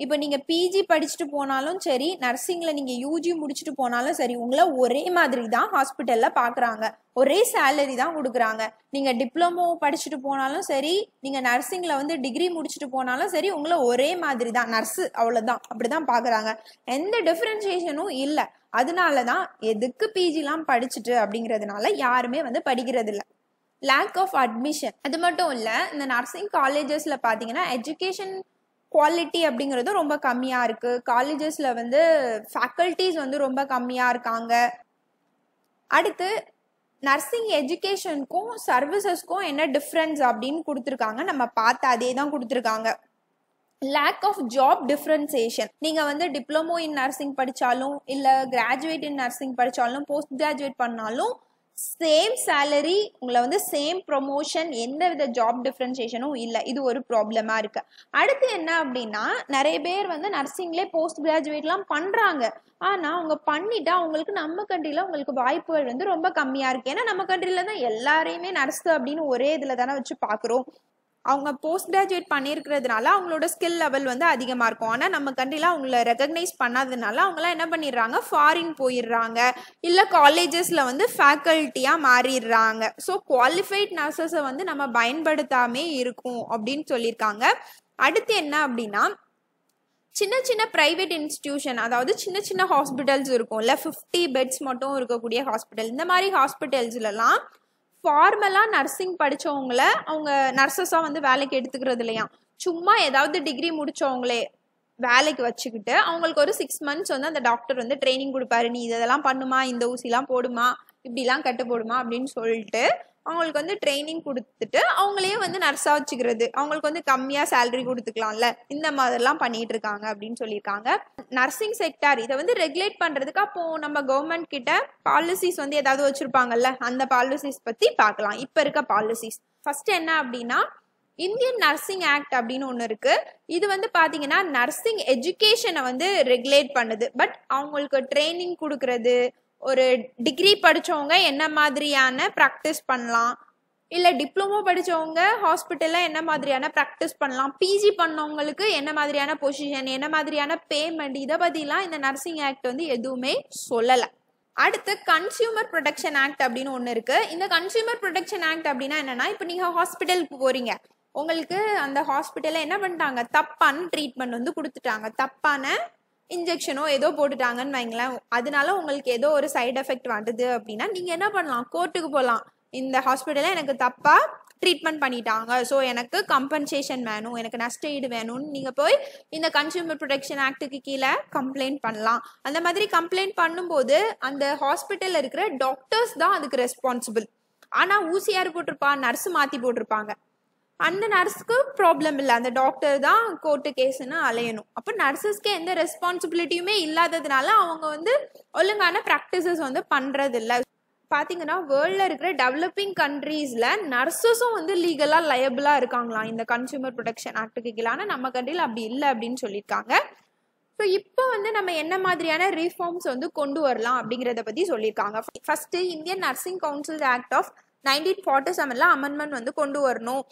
இப்போ நீங்கள் பிஜி படிச்சுட்டு போனாலும் சரி நர்சிங்கில் நீங்கள் யூஜி முடிச்சுட்டு போனாலும் சரி உங்களை ஒரே மாதிரி தான் ஹாஸ்பிட்டலில் பார்க்குறாங்க ஒரே சேலரி தான் கொடுக்குறாங்க நீங்கள் டிப்ளமோ படிச்சுட்டு போனாலும் சரி நீங்கள் நர்சிங்கில் வந்து டிகிரி முடிச்சுட்டு போனாலும் சரி உங்களை ஒரே மாதிரி தான் நர்ஸு அவ்வளோதான் அப்படி தான் பார்க்குறாங்க எந்த டிஃப்ரென்ஷியேஷனும் இல்லை அதனால தான் எதுக்கு பிஜிலாம் படிச்சுட்டு அப்படிங்கிறதுனால யாருமே வந்து படிக்கிறது இல்லை லேக் ஆஃப் அட்மிஷன் அது மட்டும் இல்லை இந்த நர்சிங் காலேஜஸில் பார்த்தீங்கன்னா எஜுகேஷன் குவாலிட்டி அப்படிங்கிறதும் ரொம்ப கம்மியாக இருக்குது காலேஜஸில் வந்து ஃபேக்கல்டிஸ் வந்து ரொம்ப கம்மியாக இருக்காங்க அடுத்து நர்சிங் எஜுகேஷனுக்கும் சர்வீசஸ்க்கும் என்ன டிஃப்ரென்ஸ் அப்படின்னு கொடுத்துருக்காங்க நம்ம பார்த்து அதே தான் கொடுத்துருக்காங்க லேக் ஆஃப் ஜாப் டிஃப்ரென்சேஷன் நீங்கள் வந்து டிப்ளமோ இன் நர்சிங் படித்தாலும் இல்லை கிராஜுவேட் இன் நர்சிங் படித்தாலும் போஸ்ட் கிராஜுவேட் பண்ணாலும் சேம் சேலரி உங்களை வந்து சேம் ப்ரொமோஷன் எந்த வித ஜாப் டிஃப்ரென்ஷேஷனும் இல்லை இது ஒரு ப்ராப்ளமாக இருக்குது அடுத்து என்ன அப்படின்னா நிறைய பேர் வந்து நர்சிங்லேயே போஸ்ட் கிராஜுவேட்லாம் பண்ணுறாங்க ஆனால் அவங்க பண்ணிட்டா அவங்களுக்கு நம்ம கண்ட்ரியில் உங்களுக்கு வாய்ப்புகள் வந்து ரொம்ப கம்மியாக இருக்குது ஏன்னா நம்ம கண்ட்ரில தான் எல்லாரையுமே நர்ஸ் அப்படின்னு ஒரே இதில் தானே வச்சு பார்க்குறோம் அவங்க போஸ்ட் கிராஜுவேட் பண்ணியிருக்கிறதுனால அவங்களோட ஸ்கில் லெவல் வந்து அதிகமாக இருக்கும் ஆனால் நம்ம கண்ட்ரிலாம் அவங்கள ரெக்கக்னைஸ் பண்ணாததுனால அவங்களாம் என்ன பண்ணிடுறாங்க ஃபாரின் போயிடுறாங்க இல்லை காலேஜஸில் வந்து ஃபேக்கல்ட்டியாக மாறிடுறாங்க ஸோ குவாலிஃபைட் நர்சஸை வந்து நம்ம பயன்படுத்தாமே இருக்கும் அப்படின்னு சொல்லியிருக்காங்க அடுத்து என்ன அப்படின்னா சின்ன சின்ன ப்ரைவேட் இன்ஸ்டிடியூஷன் அதாவது சின்ன சின்ன ஹாஸ்பிட்டல்ஸ் இருக்கும்ல ஃபிஃப்டி பெட்ஸ் மட்டும் இருக்கக்கூடிய ஹாஸ்பிட்டல் இந்த மாதிரி ஹாஸ்பிட்டல்ஸ்லலாம் ஃபார்மலாக நர்சிங் படித்தவங்கள அவங்க நர்சஸாக வந்து வேலைக்கு எடுத்துக்கிறது இல்லையா சும்மா ஏதாவது டிகிரி முடித்தவங்களே வேலைக்கு வச்சுக்கிட்டு அவங்களுக்கு ஒரு சிக்ஸ் மந்த்ஸ் வந்து அந்த டாக்டர் வந்து ட்ரைனிங் கொடுப்பாரு நீ இதெல்லாம் பண்ணுமா இந்த ஊசிலாம் போடுமா இப்படிலாம் கட்டு போடுமா அப்படின்னு சொல்லிட்டு அவங்களுக்கு வந்து ட்ரைனிங் கொடுத்துட்டு அவங்களையே வந்து நர்ஸாக வச்சுக்கிறது அவங்களுக்கு வந்து கம்மியாக சேலரி கொடுத்துக்கலாம்ல இந்த மாதிரிலாம் பண்ணிட்டு இருக்காங்க அப்படின்னு சொல்லியிருக்காங்க நர்சிங் செக்டார் இதை வந்து ரெகுலேட் பண்ணுறதுக்கு அப்போ நம்ம கவர்மெண்ட் கிட்ட பாலிசிஸ் வந்து ஏதாவது வச்சுருப்பாங்கல்ல அந்த பாலிசிஸ் பற்றி பார்க்கலாம் இப்போ இருக்க பாலிசிஸ் ஃபர்ஸ்ட் என்ன அப்படின்னா இந்தியன் நர்சிங் ஆக்ட் அப்படின்னு ஒன்று இருக்கு இது வந்து பார்த்தீங்கன்னா நர்சிங் எஜுகேஷனை வந்து ரெகுலேட் பண்ணுது பட் அவங்களுக்கு ட்ரைனிங் கொடுக்கறது ஒரு டிகிரி படித்தவங்க என்ன மாதிரியான ப்ராக்டிஸ் பண்ணலாம் இல்லை டிப்ளமோ படித்தவங்க ஹாஸ்பிட்டலில் என்ன மாதிரியான ப்ராக்டிஸ் பண்ணலாம் பிஜி பண்ணவங்களுக்கு என்ன மாதிரியான பொசிஷன் என்ன மாதிரியான பேமெண்ட் இதை பற்றிலாம் இந்த நர்சிங் ஆக்ட் வந்து எதுவுமே சொல்லலை அடுத்து கன்சியூமர் ப்ரொடெக்ஷன் ஆக்ட் அப்படின்னு ஒன்று இருக்குது இந்த கன்சியூமர் ப்ரொடெக்ஷன் ஆக்ட் அப்படின்னா என்னென்னா இப்போ நீங்கள் ஹாஸ்பிட்டலுக்கு போகிறீங்க உங்களுக்கு அந்த ஹாஸ்பிட்டலில் என்ன பண்ணிட்டாங்க தப்பான ட்ரீட்மெண்ட் வந்து கொடுத்துட்டாங்க தப்பான இன்ஜெக்ஷனோ ஏதோ போட்டுட்டாங்கன்னு வைங்களேன் அதனால உங்களுக்கு ஏதோ ஒரு சைடு எஃபெக்ட் வந்தது அப்படின்னா நீங்கள் என்ன பண்ணலாம் கோர்ட்டுக்கு போகலாம் இந்த ஹாஸ்பிட்டலில் எனக்கு தப்பாக ட்ரீட்மெண்ட் பண்ணிட்டாங்க ஸோ எனக்கு கம்பன்சேஷன் வேணும் எனக்கு நஷ்ட ஈடு வேணும்னு நீங்கள் போய் இந்த கன்சியூமர் ப்ரொடெக்ஷன் ஆக்டுக்கு கீழே கம்ப்ளைண்ட் பண்ணலாம் அந்த மாதிரி கம்ப்ளைண்ட் பண்ணும்போது அந்த ஹாஸ்பிட்டலில் இருக்கிற டாக்டர்ஸ் தான் அதுக்கு ரெஸ்பான்சிபிள் ஆனால் ஊசியார் போட்டிருப்பா நர்ஸு மாற்றி போட்டிருப்பாங்க அந்த நர்ஸுக்கு ப்ராப்ளம் இல்லை அந்த டாக்டர் தான் கோர்ட்டு கேஸுன்னு அலையணும் அப்போ நர்சஸ்க்கு எந்த ரெஸ்பான்சிபிலிட்டியுமே இல்லாததுனால அவங்க வந்து ஒழுங்கான ப்ராக்டிசஸ் வந்து பண்ணுறதில்ல பார்த்தீங்கன்னா வேர்ல்டில் இருக்கிற டெவலப்பிங் கண்ட்ரீஸில் நர்சஸும் வந்து லீகலாக லயபிளாக இருக்காங்களாம் இந்த கன்சியூமர் ப்ரொடெக்ஷன் ஆக்டுக்கு கீழான நம்ம கண்ட்ரியில் அப்படி இல்லை அப்படின்னு சொல்லியிருக்காங்க ஸோ இப்போ வந்து நம்ம என்ன மாதிரியான ரீஃபார்ம்ஸ் வந்து கொண்டு வரலாம் அப்படிங்கிறத பற்றி சொல்லியிருக்காங்க first Indian nursing council act of nineteen forty செவனில் அமெண்ட்மெண்ட் வந்து கொண்டு வரணும்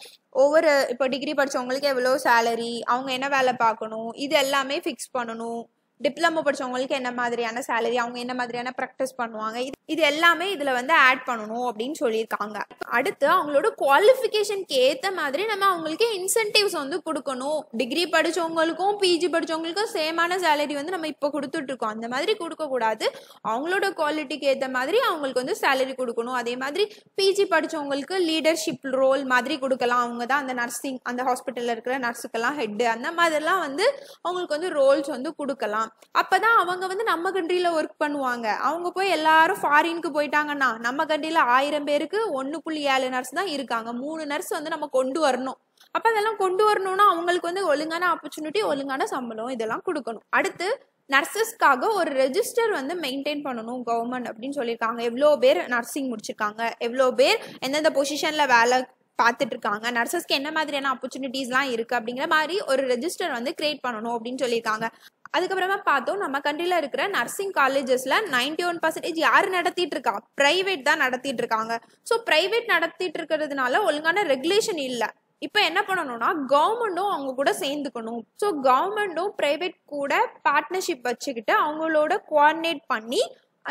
ஒவ்வொரு இப்போ டிகிரி படித்தவங்களுக்கு எவ்வளோ சேலரி அவங்க என்ன வேலை பார்க்கணும் இது எல்லாமே ஃபிக்ஸ் பண்ணணும் டிப்ளமோ படித்தவங்களுக்கு என்ன மாதிரியான சேலரி அவங்க என்ன மாதிரியான ப்ராக்டிஸ் பண்ணுவாங்க இது இது எல்லாமே இதில் வந்து ஆட் பண்ணணும் அப்படின்னு சொல்லியிருக்காங்க அடுத்து அவங்களோட குவாலிஃபிகேஷனுக்கு ஏற்ற மாதிரி நம்ம அவங்களுக்கு இன்சென்டிவ்ஸ் வந்து கொடுக்கணும் டிகிரி படித்தவங்களுக்கும் பிஜி படித்தவங்களுக்கும் சேமான சேலரி வந்து நம்ம இப்போ கொடுத்துட்ருக்கோம் அந்த மாதிரி கொடுக்கக்கூடாது அவங்களோட குவாலிட்டிக்கு ஏற்ற மாதிரி அவங்களுக்கு வந்து சேலரி கொடுக்கணும் அதே மாதிரி பிஜி படித்தவங்களுக்கு லீடர்ஷிப் ரோல் மாதிரி கொடுக்கலாம் அவங்க தான் அந்த நர்சிங் அந்த ஹாஸ்பிட்டலில் இருக்கிற நர்ஸுக்கெல்லாம் ஹெட்டு அந்த மாதிரிலாம் வந்து அவங்களுக்கு வந்து ரோல்ஸ் வந்து கொடுக்கலாம் பண்ணலாம் அப்பதான் அவங்க வந்து நம்ம கண்ட்ரியில ஒர்க் பண்ணுவாங்க அவங்க போய் எல்லாரும் ஃபாரினுக்கு போயிட்டாங்கன்னா நம்ம கண்ட்ரில ஆயிரம் பேருக்கு ஒன்று புள்ளி ஏழு நர்ஸ் தான் இருக்காங்க மூணு நர்ஸ் வந்து நம்ம கொண்டு வரணும் அப்போ அதெல்லாம் கொண்டு வரணும்னா அவங்களுக்கு வந்து ஒழுங்கான ஆப்பர்ச்சுனிட்டி ஒழுங்கான சம்பளம் இதெல்லாம் கொடுக்கணும் அடுத்து நர்சஸ்க்காக ஒரு ரெஜிஸ்டர் வந்து மெயின்டைன் பண்ணணும் கவர்மெண்ட் அப்படின்னு சொல்லியிருக்காங்க எவ்வளோ பேர் நர்சிங் முடிச்சிருக்காங்க எவ்வளோ பேர் எந்தெந்த பொசிஷனில் வேலை பார்த்துட்டு இருக்காங்க நர்சஸ்க்கு என்ன மாதிரியான ஆப்பர்ச்சுனிட்டிஸ்லாம் இருக்குது அப்படிங்கிற மாதிரி ஒரு ரெஜிஸ்டர் வந்து கிரியேட் பண்ணணும் அப்படின்னு சொல்லியிருக்காங்க அதுக்கப்புறமா பார்த்தோம் நம்ம கண்ட்ரியில் இருக்கிற நர்சிங் காலேஜஸில் நைன்டி ஒன் பர்சன்டேஜ் யாரு நடத்திட்டு இருக்கா ப்ரைவேட் தான் நடத்திட்டு இருக்காங்க ஸோ ப்ரைவேட் நடத்திட்டு இருக்கிறதுனால ஒழுங்கான ரெகுலேஷன் இல்லை இப்போ என்ன பண்ணணும்னா கவர்மெண்ட்டும் அவங்க கூட சேர்ந்துக்கணும் ஸோ கவர்மெண்ட்டும் ப்ரைவேட் கூட பார்ட்னர்ஷிப் வச்சுக்கிட்டு அவங்களோட கோஆர்டினேட் பண்ணி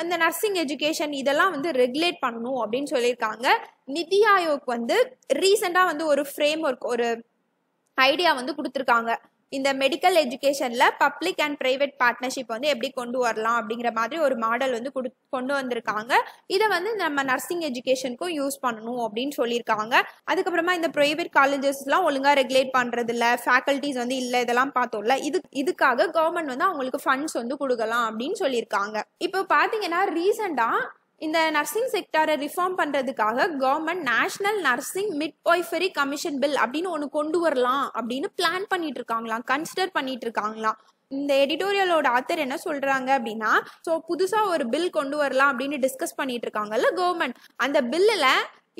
அந்த நர்சிங் எஜுகேஷன் இதெல்லாம் வந்து ரெகுலேட் பண்ணணும் அப்படின்னு சொல்லியிருக்காங்க நிதி ஆயோக் வந்து ரீசெண்டாக வந்து ஒரு ஃப்ரேம் ஒர்க் ஒரு ஐடியா வந்து கொடுத்துருக்காங்க இந்த மெடிக்கல் எஜுகேஷனில் பப்ளிக் அண்ட் ப்ரைவேட் பார்ட்னர்ஷிப் வந்து எப்படி கொண்டு வரலாம் அப்படிங்கிற மாதிரி ஒரு மாடல் வந்து கொடு கொண்டு வந்திருக்காங்க இதை வந்து நம்ம நர்சிங் எஜுகேஷனுக்கும் யூஸ் பண்ணணும் அப்படின்னு சொல்லியிருக்காங்க அதுக்கப்புறமா இந்த ப்ரைவேட் காலேஜஸ்லாம் ஒழுங்காக ரெகுலேட் பண்ணுறதில்ல ஃபேக்கல்ட்டிஸ் வந்து இல்லை இதெல்லாம் பார்த்தோம்ல இது இதுக்காக கவர்மெண்ட் வந்து அவங்களுக்கு ஃபண்ட்ஸ் வந்து கொடுக்கலாம் அப்படின்னு சொல்லியிருக்காங்க இப்போ பார்த்தீங்கன்னா ரீசெண்டாக இந்த நர்சிங் செக்டாரை ரிஃபார்ம் பண்ணுறதுக்காக government national nursing midwifery commission bill அப்படின்னு ஒன்று கொண்டு வரலாம் அப்படின்னு பிளான் பண்ணிட்டு இருக்காங்களாம் கன்சிடர் பண்ணிட்டு இருக்காங்களாம் இந்த எடிட்டோரியலோட ஆத்தர் என்ன சொல்றாங்க அப்படின்னா ஸோ புதுசாக ஒரு பில் கொண்டு வரலாம் அப்படின்னு டிஸ்கஸ் பண்ணிட்டு இருக்காங்கல்ல கவர்மெண்ட் அந்த பில்லில்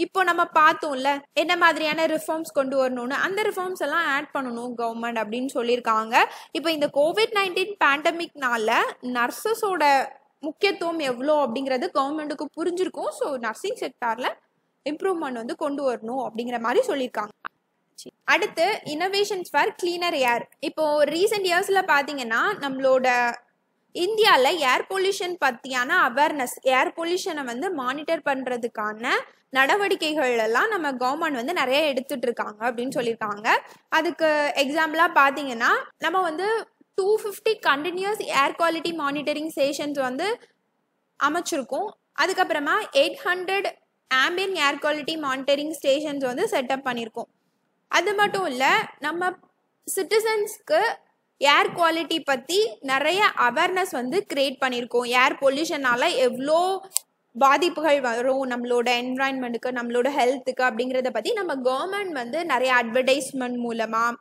இப்போ நம்ம பார்த்தோம்ல என்ன மாதிரியான ரிஃபார்ம்ஸ் கொண்டு வரணும்னு அந்த ரிஃபார்ம்ஸ் எல்லாம் ஆட் பண்ணணும் கவர்மெண்ட் அப்படின்னு சொல்லியிருக்காங்க இப்போ இந்த கோவிட் நைன்டீன் பேண்டமிக்னால நர்சஸோட முக்கியத்துவம் எவ்வளோ அப்படிங்கிறது கவர்மெண்ட்டுக்கு புரிஞ்சிருக்கும் ஸோ நர்சிங் செக்டாரில் இம்ப்ரூவ்மெண்ட் வந்து கொண்டு வரணும் அப்படிங்கிற மாதிரி சொல்லியிருக்காங்க அடுத்து இனோவேஷன்ஸ் ஃபார் கிளீனர் ஏர் இப்போ ரீசெண்ட் இயர்ஸில் பார்த்தீங்கன்னா நம்மளோட இந்தியாவில் ஏர் பொல்யூஷன் பற்றியான அவேர்னஸ் ஏர் பொல்யூஷனை வந்து மானிட்டர் பண்ணுறதுக்கான நடவடிக்கைகள் எல்லாம் நம்ம கவர்மெண்ட் வந்து நிறைய எடுத்துட்டு இருக்காங்க அப்படின்னு சொல்லியிருக்காங்க அதுக்கு எக்ஸாம்பிளாக பார்த்தீங்கன்னா நம்ம வந்து two fifty continuous air quality monitoring stations வந்து அமைச்சிருக்கோம் அதுக்கப்புறமா eight hundred ambient air quality monitoring stations வந்து செட்டப் பண்ணியிருக்கோம் அது மட்டும் இல்லை நம்ம சிட்டிசன்ஸ்க்கு ஏர் குவாலிட்டி பற்றி நிறைய அவேர்னஸ் வந்து க்ரியேட் பண்ணியிருக்கோம் ஏர் பொல்யூஷனால் எவ்வளோ பாதிப்புகள் வரும் நம்மளோட என்விரான்மெண்ட்டுக்கு நம்மளோட ஹெல்த்துக்கு அப்படிங்கிறத பற்றி நம்ம கவர்மெண்ட் வந்து நிறைய அட்வர்டைஸ்மெண்ட் மூலமாக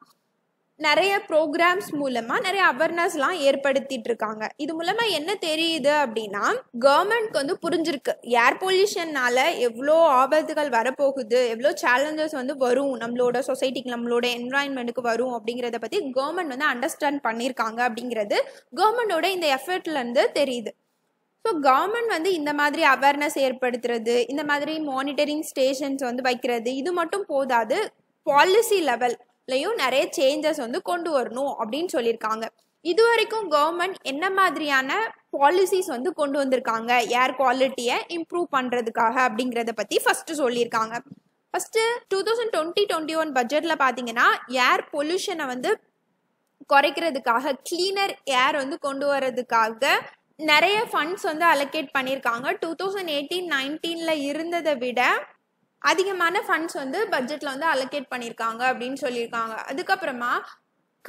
நிறைய ப்ரோக்ராம்ஸ் மூலமா நிறைய அவேர்னஸ்லாம் ஏற்படுத்திட்டு இருக்காங்க இது மூலமா என்ன தெரியுது அப்படின்னா கவர்மெண்ட்க்கு வந்து புரிஞ்சிருக்கு ஏர் பொல்யூஷன்னால எவ்வளோ ஆபத்துகள் வரப்போகுது எவ்வளோ சேலஞ்சஸ் வந்து வரும் நம்மளோட சொசைட்டிக்கு நம்மளோட என்வாயன்மெண்ட்டுக்கு வரும் அப்படிங்கிறத பத்தி கவர்மெண்ட் வந்து அண்டர்ஸ்டாண்ட் பண்ணியிருக்காங்க அப்படிங்கிறது கவர்மெண்டோட இந்த எஃபர்ட்ல இருந்து தெரியுது ஸோ கவர்மெண்ட் வந்து இந்த மாதிரி அவேர்னஸ் ஏற்படுத்துறது இந்த மாதிரி மானிட்டரிங் ஸ்டேஷன்ஸ் வந்து வைக்கிறது இது மட்டும் போதாது பாலிசி லெவல் லையும் நிறைய சேஞ்சஸ் வந்து கொண்டு வரணும் அப்படின்னு சொல்லியிருக்காங்க இது வரைக்கும் கவர்மெண்ட் என்ன மாதிரியான பாலிசிஸ் வந்து கொண்டு வந்திருக்காங்க ஏர் குவாலிட்டியை இம்ப்ரூவ் பண்ணுறதுக்காக அப்படிங்கிறத பற்றி ஃபஸ்ட்டு சொல்லியிருக்காங்க first two thousand twenty twenty one பட்ஜெட்டில் பார்த்தீங்கன்னா ஏர் பொல்யூஷனை வந்து குறைக்கிறதுக்காக கிளீனர் ஏர் வந்து கொண்டு வர்றதுக்காக நிறைய ஃபண்ட்ஸ் வந்து அலோகேட் பண்ணியிருக்காங்க டூ தௌசண்ட் எயிட்டீன் நைன்டீனில் இருந்ததை விட அதிகமான ஃபண்ட்ஸ் வந்து பட்ஜெட்டில் வந்து அலோகேட் பண்ணியிருக்காங்க அப்படின்னு சொல்லியிருக்காங்க அதுக்கப்புறமா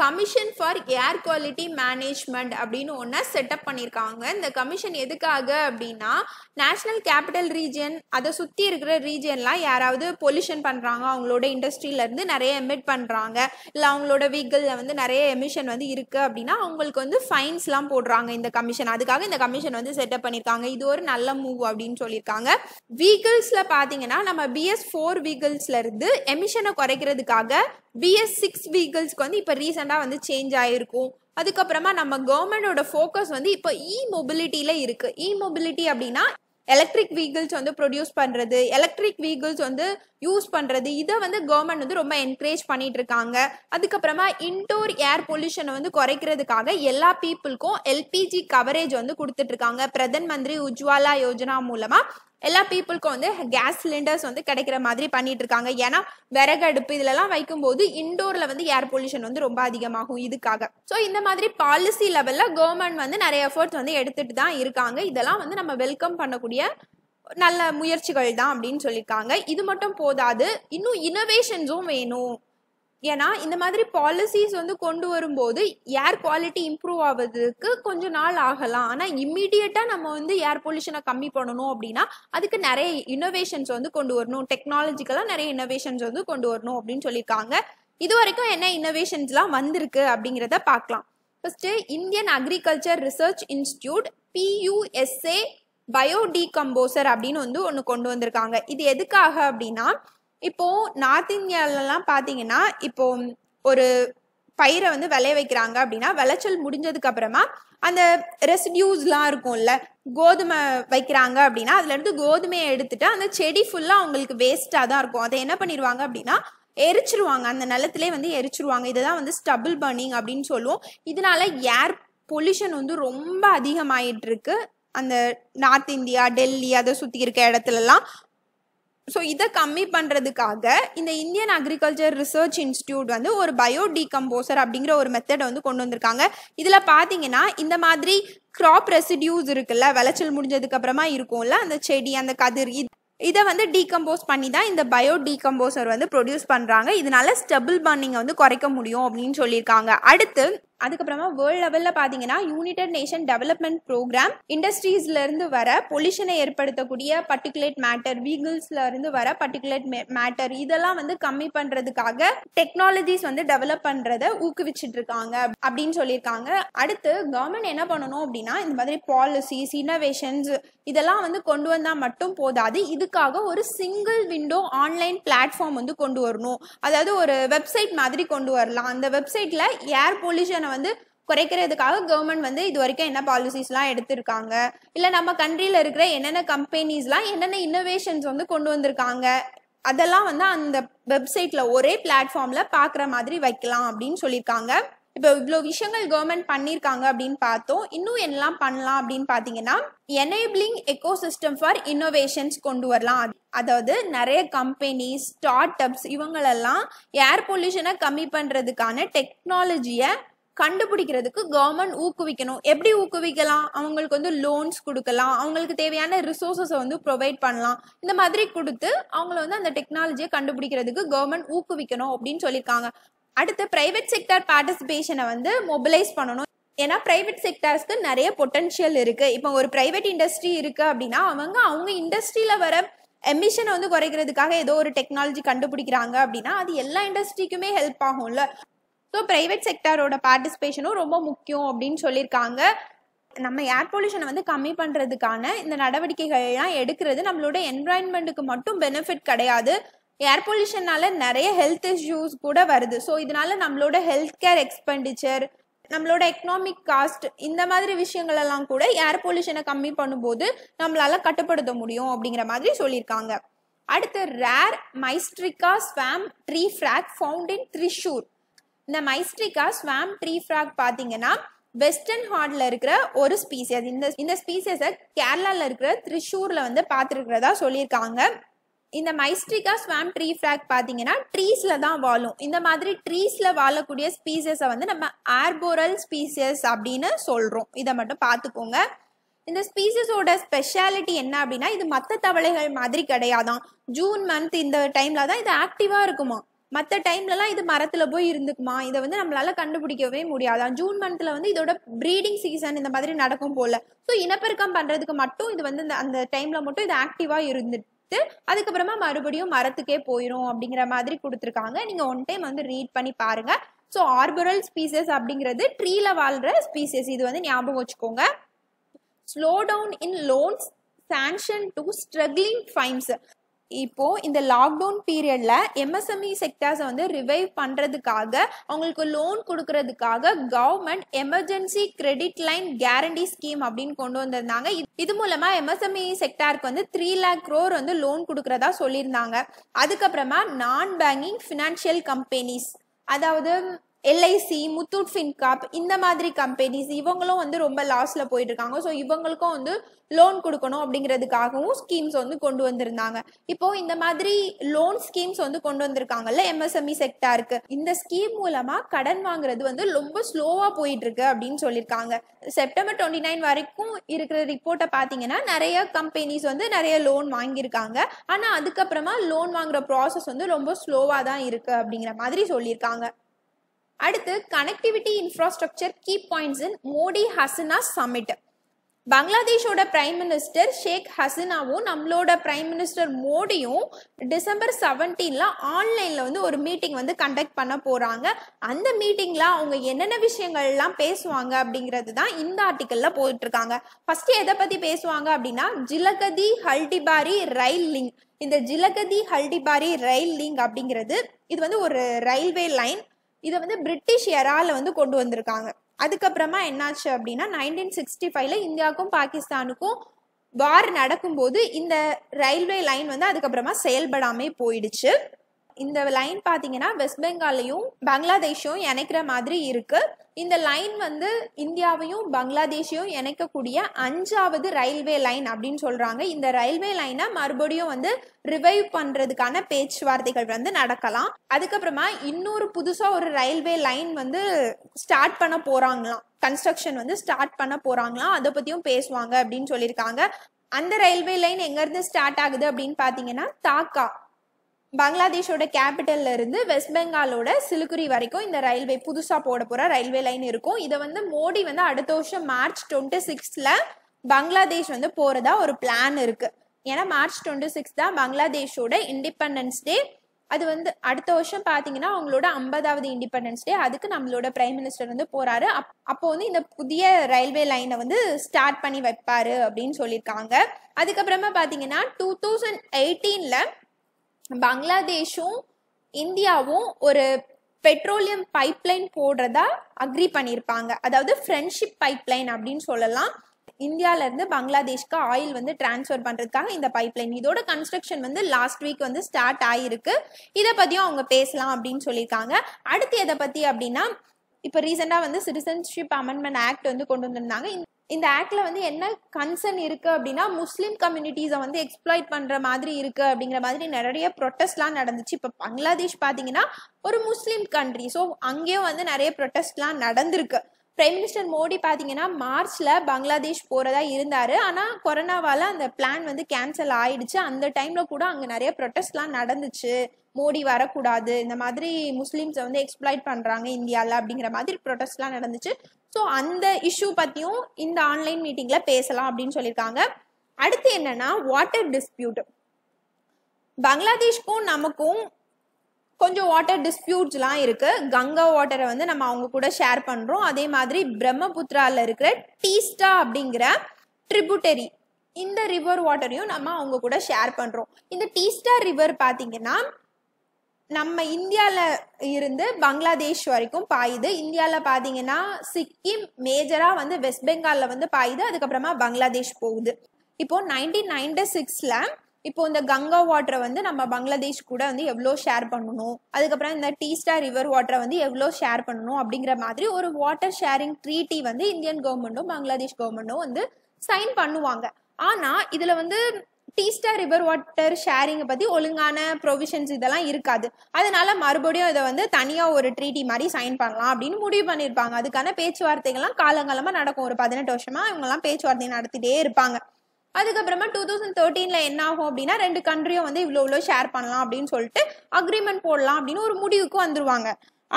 commission for air quality management அப்படின்னு ஒன்றா செட்டப் பண்ணியிருக்காங்க இந்த கமிஷன் எதுக்காக அப்படின்னா நேஷ்னல் கேபிட்டல் ரீஜியன் அதை சுற்றி இருக்கிற ரீஜியன்லாம் யாராவது பொல்யூஷன் பண்ணுறாங்க அவங்களோட இண்டஸ்ட்ரியிலேருந்து நிறைய எமிட் பண்ணுறாங்க இல்லை அவங்களோட வெஹிக்கிளில் வந்து நிறைய எமிஷன் வந்து இருக்குது அப்படின்னா அவங்களுக்கு வந்து ஃபைன்ஸ்லாம் போடுறாங்க இந்த கமிஷன் அதுக்காக இந்த கமிஷன் வந்து செட்டப் பண்ணியிருக்காங்க இது ஒரு நல்ல மூவ் அப்படின்னு சொல்லியிருக்காங்க வீக்கிள்ஸில் பார்த்தீங்கன்னா நம்ம பிஎஸ் ஃபோர் வீக்கிள்ஸ்லேருந்து எமிஷனை குறைக்கிறதுக்காக பிஎஸ் சிக்ஸ் வீக்கிள்ஸ்க்கு வந்து இப்போ ரீசன் பர்சண்டாக வந்து சேஞ்ச் ஆகிருக்கும் அதுக்கப்புறமா நம்ம கவர்மெண்டோட ஃபோக்கஸ் வந்து இப்போ இ மொபிலிட்டியில் இருக்குது இ மொபிலிட்டி அப்படின்னா எலக்ட்ரிக் வெஹிக்கிள்ஸ் வந்து ப்ரொடியூஸ் பண்ணுறது எலக்ட்ரிக் வெஹிக்கிள்ஸ் வந்து யூஸ் பண்ணுறது இதை வந்து கவர்மெண்ட் வந்து ரொம்ப என்கரேஜ் பண்ணிட்டு இருக்காங்க அதுக்கப்புறமா இன்டோர் ஏர் பொல்யூஷனை வந்து குறைக்கிறதுக்காக எல்லா பீப்புளுக்கும் எல்பிஜி கவரேஜ் வந்து கொடுத்துட்ருக்காங்க பிரதான் மந்திரி உஜ்வாலா யோஜனா மூலமாக எல்லா பீப்புளுக்கும் வந்து கேஸ் சிலிண்டர்ஸ் வந்து கிடைக்கிற மாதிரி பண்ணிட்டு இருக்காங்க ஏன்னா விறகு அடுப்பு இதுலலாம் வைக்கும்போது இன்டோர்ல வந்து ஏர் பொல்யூஷன் வந்து ரொம்ப அதிகமாகும் இதுக்காக ஸோ இந்த மாதிரி பாலிசி லெவல்ல கவர்மெண்ட் வந்து நிறைய எஃபர்ட்ஸ் வந்து எடுத்துட்டு தான் இருக்காங்க இதெல்லாம் வந்து நம்ம வெல்கம் பண்ணக்கூடிய நல்ல முயற்சிகள் தான் அப்படின்னு சொல்லியிருக்காங்க இது மட்டும் போதாது இன்னும் இனோவேஷன்ஸும் வேணும் ஏன்னா இந்த மாதிரி பாலிசிஸ் வந்து கொண்டு வரும்போது ஏர் குவாலிட்டி இம்ப்ரூவ் ஆகுறதுக்கு கொஞ்ச நாள் ஆகலாம் ஆனால் இம்மிடியட்டாக நம்ம வந்து ஏர் பொல்யூஷனை கம்மி பண்ணணும் அப்படின்னா அதுக்கு நிறைய இனோவேஷன்ஸ் வந்து கொண்டு வரணும் டெக்னாலஜிக்கலாக நிறைய இனோவேஷன்ஸ் வந்து கொண்டு வரணும் அப்படின்னு சொல்லியிருக்காங்க இது வரைக்கும் என்ன இன்னோவேஷன்ஸ்லாம் வந்திருக்கு அப்படிங்கிறத பார்க்கலாம் first Indian agriculture research institute Pusa bio அப்படின்னு வந்து ஒன்று கொண்டு வந்திருக்காங்க இது எதுக்காக அப்படின்னா இப்போ நார்த் இந்தியாவிலலாம் பார்த்தீங்கன்னா இப்போ ஒரு பயிரை வந்து விளைய வைக்கிறாங்க அப்படின்னா விளைச்சல் முடிஞ்சதுக்கு அப்புறமா அந்த ரெசிடியூஸ்லாம் இருக்கும்ல கோதுமை வைக்கிறாங்க அப்படின்னா அதுலேருந்து கோதுமையை எடுத்துட்டு அந்த செடி ஃபுல்லாக அவங்களுக்கு வேஸ்ட்டாக தான் இருக்கும் அதை என்ன பண்ணிடுவாங்க அப்படின்னா எரிச்சிருவாங்க அந்த நிலத்திலே வந்து எரிச்சிருவாங்க இதுதான் வந்து ஸ்டபுள் பர்னிங் அப்படின்னு சொல்லுவோம் இதனால ஏர் பொல்யூஷன் வந்து ரொம்ப அதிகமாயிட்டு இருக்கு அந்த நார்த் இந்தியா டெல்லி அதை சுற்றி இருக்க இடத்துலலாம் ஸோ இதை கம்மி பண்ணுறதுக்காக இந்த இந்தியன் அக்ரிகல்ச்சர் ரிசர்ச் இன்ஸ்டியூட் வந்து ஒரு பயோ டீகம்போசர் அப்படிங்கிற ஒரு மெத்தடை வந்து கொண்டு வந்திருக்காங்க இதில் பார்த்தீங்கன்னா இந்த மாதிரி க்ராப் ரெசிடியூஸ் இருக்குல்ல விளைச்சல் முடிஞ்சதுக்கு அப்புறமா இருக்கும்ல அந்த செடி அந்த கதிர் இதை வந்து டீகம்போஸ் பண்ணி தான் இந்த பயோ டீகம்போசர் வந்து ப்ரொடியூஸ் பண்ணுறாங்க இதனால ஸ்டபிள் பர்னிங்கை வந்து குறைக்க முடியும் அப்படின்னு சொல்லியிருக்காங்க அடுத்து அதுக்கப்புறமா வேர்ல்டு லெவலில் பார்த்தீங்கன்னா யூனைடெட் நேஷன் டெவலப்மெண்ட் ப்ரோக்ராம் இண்டஸ்ட்ரீஸ்லேருந்து வர பொல்யூஷனை ஏற்படுத்தக்கூடிய பர்டிகுலேட் மேட்டர் வீகிள்ஸ்லேருந்து வர பர்டிகுலேட் மேட்டர் இதெல்லாம் வந்து கம்மி பண்ணுறதுக்காக டெக்னாலஜிஸ் வந்து டெவலப் பண்ணுறதை ஊக்குவிச்சுட்டு இருக்காங்க அப்படின்னு சொல்லியிருக்காங்க அடுத்து கவர்மெண்ட் என்ன பண்ணணும் அப்படின்னா இந்த மாதிரி பாலிசிஸ் இனோவேஷன்ஸ் இதெல்லாம் வந்து கொண்டு வந்தால் மட்டும் போதாது இதுக்காக ஒரு சிங்கிள் விண்டோ ஆன்லைன் பிளாட்ஃபார்ம் வந்து கொண்டு வரணும் அதாவது ஒரு வெப்சைட் மாதிரி கொண்டு வரலாம் அந்த வெப்சைட்டில் ஏர் பொல்யூஷனை வந்து குறைக்கிறதுக்காக கவர்மெண்ட் வந்து இது வரைக்கும் என்ன பாலிசிஸ்லாம் எடுத்திருக்காங்க இல்லை நம்ம கண்ட்ரியில் இருக்கிற என்னென்ன கம்பெனிஸ்லாம் என்னென்ன இன்னோவேஷன்ஸ் வந்து கொண்டு வந்திருக்காங்க அதெல்லாம் வந்து அந்த வெப்சைட்டில் ஒரே பிளாட்ஃபார்ம்ல பார்க்குற மாதிரி வைக்கலாம் அப்படின்னு சொல்லியிருக்காங்க இப்போ இவ்வளோ விஷயங்கள் கவர்மெண்ட் பண்ணியிருக்காங்க அப்படின்னு பார்த்தோம் இன்னும் என்னலாம் பண்ணலாம் அப்படின்னு பார்த்தீங்கன்னா enabling ecosystem for innovations கொண்டு வரலாம் அதாவது நிறைய கம்பெனிஸ் ஸ்டார்ட் அப்ஸ் இவங்களெல்லாம் ஏர் பொல்யூஷனை கம்மி பண்ணுறதுக்கான டெக்னாலஜியை கண்டுபிடிக்கிறதுக்கு கவர்மெண்ட் ஊக்குவிக்கணும் எப்படி ஊக்குவிக்கலாம் அவங்களுக்கு வந்து லோன்ஸ் கொடுக்கலாம் அவங்களுக்கு தேவையான ரிசோர்ஸஸை வந்து ப்ரொவைட் பண்ணலாம் இந்த மாதிரி கொடுத்து அவங்கள வந்து அந்த டெக்னாலஜியை கண்டுபிடிக்கிறதுக்கு கவர்மெண்ட் ஊக்குவிக்கணும் அப்படின்னு சொல்லியிருக்காங்க அடுத்து பிரைவேட் செக்டர் பார்ட்டிசிபேஷனை வந்து மொபிலைஸ் பண்ணணும் ஏன்னா ப்ரைவேட் செக்டர்ஸ்க்கு நிறைய பொட்டன்ஷியல் இருக்குது இப்போ ஒரு ப்ரைவேட் இண்டஸ்ட்ரி இருக்குது அப்படின்னா அவங்க அவங்க இண்டஸ்ட்ரியில் வர எமிஷனை வந்து குறைக்கிறதுக்காக ஏதோ ஒரு டெக்னாலஜி கண்டுபிடிக்கிறாங்க அப்படின்னா அது எல்லா இண்டஸ்ட்ரிக்குமே ஹெல்ப் ஆகும்ல ஸோ ப்ரைவேட் செக்டரோட பார்ட்டிசிபேஷனும் ரொம்ப முக்கியம் அப்படின்னு சொல்லியிருக்காங்க நம்ம ஏர் பொல்யூஷனை வந்து கம்மி பண்ணுறதுக்கான இந்த நடவடிக்கைகள்லாம் எடுக்கிறது நம்மளோட என்வாயன்மெண்ட்டுக்கு மட்டும் பெனிஃபிட் கிடையாது ஏர் பொல்யூஷனால நிறைய ஹெல்த் இஷ்யூஸ் கூட வருது ஸோ இதனால நம்மளோட ஹெல்த் கேர் எக்ஸ்பெண்டிச்சர் நம்மளோட எக்கனாமிக் காஸ்ட் இந்த மாதிரி விஷயங்கள் எல்லாம் கூட ஏர் பொல்யூஷனை கம்மி பண்ணும்போது நம்மளால கட்டுப்படுத்த முடியும் அப்படிங்கிற மாதிரி சொல்லியிருக்காங்க அடுத்து ரேர் மைஸ்ட்ரிகா swamp tree frog found in Thrissur இந்த மைஸ்ட்ரிகா ஸ்வாம் ட்ரீ ஃப்ராக் பார்த்தீங்கன்னா வெஸ்டர்ன் ஹார்ட்ல இருக்கிற ஒரு ஸ்பீசியஸ் இந்த இந்த ஸ்பீசியஸை கேரளாவில் இருக்கிற த்ரிஷூர்ல வந்து பார்த்துருக்கிறதா சொல்லியிருக்காங்க இந்த மைஸ்ட்ரிகா ஸ்வாம் ட்ரீ ஃப்ராக் பார்த்தீங்கன்னா ட்ரீஸில் தான் வாழும் இந்த மாதிரி ட்ரீஸில் வாழக்கூடிய ஸ்பீசியஸை வந்து நம்ம ஆர்போரல் ஸ்பீசியஸ் அப்படின்னு சொல்கிறோம் இதை மட்டும் பார்த்துக்கோங்க இந்த ஸ்பீசஸோட ஸ்பெஷாலிட்டி என்ன அப்படின்னா இது மற்ற தவளைகள் மாதிரி கிடையாதான் ஜூன் மந்த் இந்த டைமில் தான் இது ஆக்டிவாக இருக்குமா மற்ற டைம்லலாம் இது மரத்தில் போய் இருந்துக்குமா இதை வந்து நம்மளால கண்டுபிடிக்கவே முடியாது ஜூன் மந்த்தில் வந்து இதோட ப்ரீடிங் சீசன் இந்த மாதிரி நடக்கும் போல் ஸோ இனப்பெருக்கம் பண்ணுறதுக்கு மட்டும் இது வந்து அந்த டைமில் மட்டும் இது ஆக்டிவாக இருந்துட்டு அதுக்கப்புறமா மறுபடியும் மரத்துக்கே போயிடும் அப்படிங்கிற மாதிரி கொடுத்துருக்காங்க நீங்கள் ஒன் டைம் வந்து ரீட் பண்ணி பாருங்கள் ஸோ ஆர்பரல் ஸ்பீசஸ் அப்படிங்கிறது ட்ரீல வாழ்கிற ஸ்பீசஸ் இது வந்து ஞாபகம் வச்சுக்கோங்க slow down in loans sanction to struggling firms இப்போது இந்த லாக்டவுன் பீரியடில் எம்எஸ்எம்இ செக்டார்ஸை வந்து ரிவைவ் பண்ணுறதுக்காக அவங்களுக்கு லோன் கொடுக்கறதுக்காக government emergency credit line guarantee scheme அப்படின்னு கொண்டு வந்திருந்தாங்க இது மூலமாக எம்எஸ்எம்இ செக்டாருக்கு e வந்து த்ரீ லேக் க்ரோர் வந்து லோன் கொடுக்குறதா சொல்லியிருந்தாங்க அதுக்கப்புறமா நான் பேங்கிங் ஃபினான்ஷியல் கம்பெனிஸ் அதாவது எல்ஐசி முத்தூட் ஃபின்காப் இந்த மாதிரி கம்பெனிஸ் இவங்களும் வந்து ரொம்ப லாஸில் போயிட்டு இருக்காங்க ஸோ இவங்களுக்கும் வந்து லோன் கொடுக்கணும் அப்படிங்கிறதுக்காகவும் ஸ்கீம்ஸ் வந்து கொண்டு வந்திருந்தாங்க இப்போ இந்த மாதிரி லோன் ஸ்கீம்ஸ் வந்து கொண்டு வந்திருக்காங்கல்ல எம்எஸ்எம்இ செக்டாருக்கு e இந்த ஸ்கீம் மூலமா கடன் வாங்குறது வந்து ரொம்ப ஸ்லோவா போயிட்டு இருக்கு அப்படின்னு சொல்லியிருக்காங்க செப்டம்பர் டுவெண்ட்டி நைன் வரைக்கும் இருக்கிற ரிப்போர்ட்டை பார்த்தீங்கன்னா நிறைய கம்பெனிஸ் வந்து நிறைய லோன் வாங்கியிருக்காங்க ஆனால் அதுக்கப்புறமா லோன் வாங்குற ப்ராசஸ் வந்து ரொம்ப ஸ்லோவாக தான் இருக்கு அப்படிங்கிற மாதிரி சொல்லியிருக்காங்க அடுத்து connectivity infrastructure key points in Modi Hasina summit பங்களாதேஷோட பிரைம் மினிஸ்டர் ஷேக் ஹசினாவும் நம்மளோட பிரைம் மினிஸ்டர் மோடியும் டிசம்பர் செவன்டீனில் ஆன்லைனில் வந்து ஒரு மீட்டிங் வந்து கண்டக்ட் பண்ண போகிறாங்க அந்த மீட்டிங்கில் அவங்க என்னென்ன விஷயங்கள்லாம் பேசுவாங்க அப்படிங்கிறது தான் இந்த போயிட்டு போயிட்டுருக்காங்க ஃபர்ஸ்ட் எதை பற்றி பேசுவாங்க அப்படின்னா ஜிலகதி ஹல்டிபாரி ரயில் லிங்க் இந்த ஜிலகதி ஹல்டிபாரி ரயில் லிங்க் அப்படிங்கிறது இது வந்து ஒரு ரயில்வே லைன் இதை வந்து பிரிட்டிஷ் எரால வந்து கொண்டு வந்திருக்காங்க அதுக்கப்புறமா என்னாச்சு அப்படின்னா நைன்டீன் சிக்ஸ்டி ஃபைவ்ல இந்தியாவுக்கும் பாகிஸ்தானுக்கும் வார் நடக்கும்போது இந்த ரயில்வே லைன் வந்து அதுக்கப்புறமா செயல்படாமே போயிடுச்சு இந்த லைன் பார்த்தீங்கன்னா வெஸ்ட் பெங்காலையும் பங்களாதேஷும் இணைக்கிற மாதிரி இருக்குது இந்த லைன் வந்து இந்தியாவையும் பங்களாதேஷையும் இணைக்கக்கூடிய அஞ்சாவது ரயில்வே லைன் அப்படின்னு சொல்கிறாங்க இந்த ரயில்வே லைனை மறுபடியும் வந்து ரிவைவ் பண்ணுறதுக்கான பேச்சுவார்த்தைகள் வந்து நடக்கலாம் அதுக்கப்புறமா இன்னொரு புதுசாக ஒரு ரயில்வே லைன் வந்து ஸ்டார்ட் பண்ண போகிறாங்களாம் கன்ஸ்ட்ரக்ஷன் வந்து ஸ்டார்ட் பண்ண போகிறாங்களாம் அதை பற்றியும் பேசுவாங்க அப்படின்னு சொல்லியிருக்காங்க அந்த ரயில்வே லைன் எங்கேருந்து ஸ்டார்ட் ஆகுது அப்படின்னு பார்த்தீங்கன்னா தாக்கா பங்களாதேஷோட கேபிட்டல்ல இருந்து வெஸ்ட் பெங்காலோட சிலுக்குரி வரைக்கும் இந்த ரயில்வே புதுசாக போட போகிற ரயில்வே லைன் இருக்கும் இதை வந்து மோடி வந்து அடுத்த வருஷம் மார்ச் டுவெண்ட்டி சிக்ஸ்ல பங்களாதேஷ் வந்து போகிறதா ஒரு பிளான் இருக்கு ஏன்னா மார்ச் டுவெண்ட்டி சிக்ஸ் தான் பங்களாதேஷோட இண்டிபெண்டன்ஸ் டே அது வந்து அடுத்த வருஷம் பார்த்தீங்கன்னா அவங்களோட ஐம்பதாவது இண்டிபெண்டன்ஸ் டே அதுக்கு நம்மளோட பிரைம் மினிஸ்டர் வந்து போகிறாரு அப் அப்போ வந்து இந்த புதிய ரயில்வே லைனை வந்து ஸ்டார்ட் பண்ணி வைப்பாரு அப்படின்னு சொல்லியிருக்காங்க அதுக்கப்புறமா பார்த்தீங்கன்னா டூ தௌசண்ட் எயிட்டீனில் பங்களாதேஷும் இந்தியாவும் ஒரு பெட்ரோலியம் பைப்லைன் போடுறதா அக்ரி பண்ணியிருப்பாங்க அதாவது ஃப்ரெண்ட்ஷிப் பைப்லைன் அப்படின்னு சொல்லலாம் இந்தியாவிலேருந்து பங்களாதேஷ்க்கு ஆயில் வந்து டிரான்ஸ்ஃபர் பண்ணுறதுக்காக இந்த பைப்லைன் இதோட கன்ஸ்ட்ரக்ஷன் வந்து லாஸ்ட் வீக் வந்து ஸ்டார்ட் ஆகிருக்கு இதை பற்றியும் அவங்க பேசலாம் அப்படின்னு சொல்லியிருக்காங்க அடுத்து எதை பற்றி அப்படின்னா இப்போ ரீசெண்டாக வந்து சிட்டிசன்ஷிப் அமெண்ட்மெண்ட் ஆக்ட் வந்து கொண்டு வந்திருந்தாங்க இந்த ஆக்ட்ல வந்து என்ன கன்சர்ன் இருக்கு அப்படின்னா முஸ்லீம் கம்யூனிட்டிஸை வந்து எக்ஸ்ப்ளாய்ட் பண்ற மாதிரி இருக்கு அப்படிங்கிற மாதிரி நிறைய ப்ரொட்டஸ்ட்லாம் நடந்துச்சு இப்போ பங்களாதேஷ் பார்த்தீங்கன்னா ஒரு முஸ்லீம் கண்ட்ரி ஸோ அங்கேயும் வந்து நிறைய ப்ரொட்டஸ்ட்லாம் நடந்திருக்கு பிரைம் மினிஸ்டர் மோடி பார்த்தீங்கன்னா மார்ச்ல பங்களாதேஷ் போறதா இருந்தாரு ஆனால் கொரோனாவால அந்த பிளான் வந்து கேன்சல் ஆயிடுச்சு அந்த டைம்ல கூட அங்கே நிறைய ப்ரொட்டஸ்ட்லாம் நடந்துச்சு மோடி வரக்கூடாது இந்த மாதிரி முஸ்லீம்ஸை வந்து எக்ஸ்பிளைட் பண்ணுறாங்க இந்தியாவில் அப்படிங்கிற மாதிரி ப்ரொட்டஸ்ட்லாம் நடந்துச்சு ஸோ அந்த இஷ்யூ பற்றியும் இந்த ஆன்லைன் மீட்டிங்கில் பேசலாம் அப்படின்னு சொல்லியிருக்காங்க அடுத்து என்னன்னா வாட்டர் டிஸ்பியூட் பங்களாதேஷ்க்கும் நமக்கும் கொஞ்சம் வாட்டர் டிஸ்பியூட்ஸ்லாம் இருக்குது கங்கா வாட்டரை வந்து நம்ம அவங்க கூட ஷேர் பண்ணுறோம் அதே மாதிரி பிரம்மபுத்திராவில் இருக்கிற டீஸ்டா அப்படிங்கிற ட்ரிபுட்டரி இந்த ரிவர் வாட்டரையும் நம்ம அவங்க கூட ஷேர் பண்ணுறோம் இந்த டீஸ்டா ரிவர் பார்த்தீங்கன்னா நம்ம இந்தியாவில் இருந்து பங்களாதேஷ் வரைக்கும் பாயுது இந்தியாவில் பார்த்தீங்கன்னா சிக்கிம் மேஜராக வந்து வெஸ்ட் பெங்காலில் வந்து பாயுது அதுக்கப்புறமா பங்களாதேஷ் போகுது இப்போது நைன்டீன் நைன்டி சிக்ஸில் இப்போ இந்த கங்கா வாட்டரை வந்து நம்ம பங்களாதேஷ் கூட வந்து எவ்வளோ ஷேர் பண்ணணும் அதுக்கப்புறம் இந்த டீ ஸ்டார் ரிவர் வாட்டரை வந்து எவ்வளோ ஷேர் பண்ணணும் அப்படிங்கிற மாதிரி ஒரு வாட்டர் ஷேரிங் ட்ரீட்டி வந்து இந்தியன் கவர்மெண்ட்டும் பங்களாதேஷ் கவர்மெண்ட்டும் வந்து சைன் பண்ணுவாங்க ஆனால் இதில் வந்து டீஸ்டா ரிவர் வாட்டர் ஷேரிங்கை பற்றி ஒழுங்கான ப்ரொவிஷன்ஸ் இதெல்லாம் இருக்காது அதனால மறுபடியும் இதை வந்து தனியாக ஒரு ட்ரீட்டி மாதிரி சைன் பண்ணலாம் அப்படின்னு முடிவு பண்ணியிருப்பாங்க அதுக்கான பேச்சுவார்த்தைகள்லாம் காலங்காலமாக நடக்கும் ஒரு பதினெட்டு வருஷமாக இவங்கெல்லாம் பேச்சுவார்த்தை நடத்திட்டே இருப்பாங்க அதுக்கப்புறமா டூ தௌசண்ட் தேர்ட்டீனில் என்ன ஆகும் அப்படின்னா ரெண்டு கண்ட்ரியும் வந்து இவ்வளோ இவ்வளோ ஷேர் பண்ணலாம் அப்படின்னு சொல்லிட்டு அக்ரிமெண்ட் போடலாம் அப்படின்னு ஒரு முடிவுக்கு வந்துருவாங்க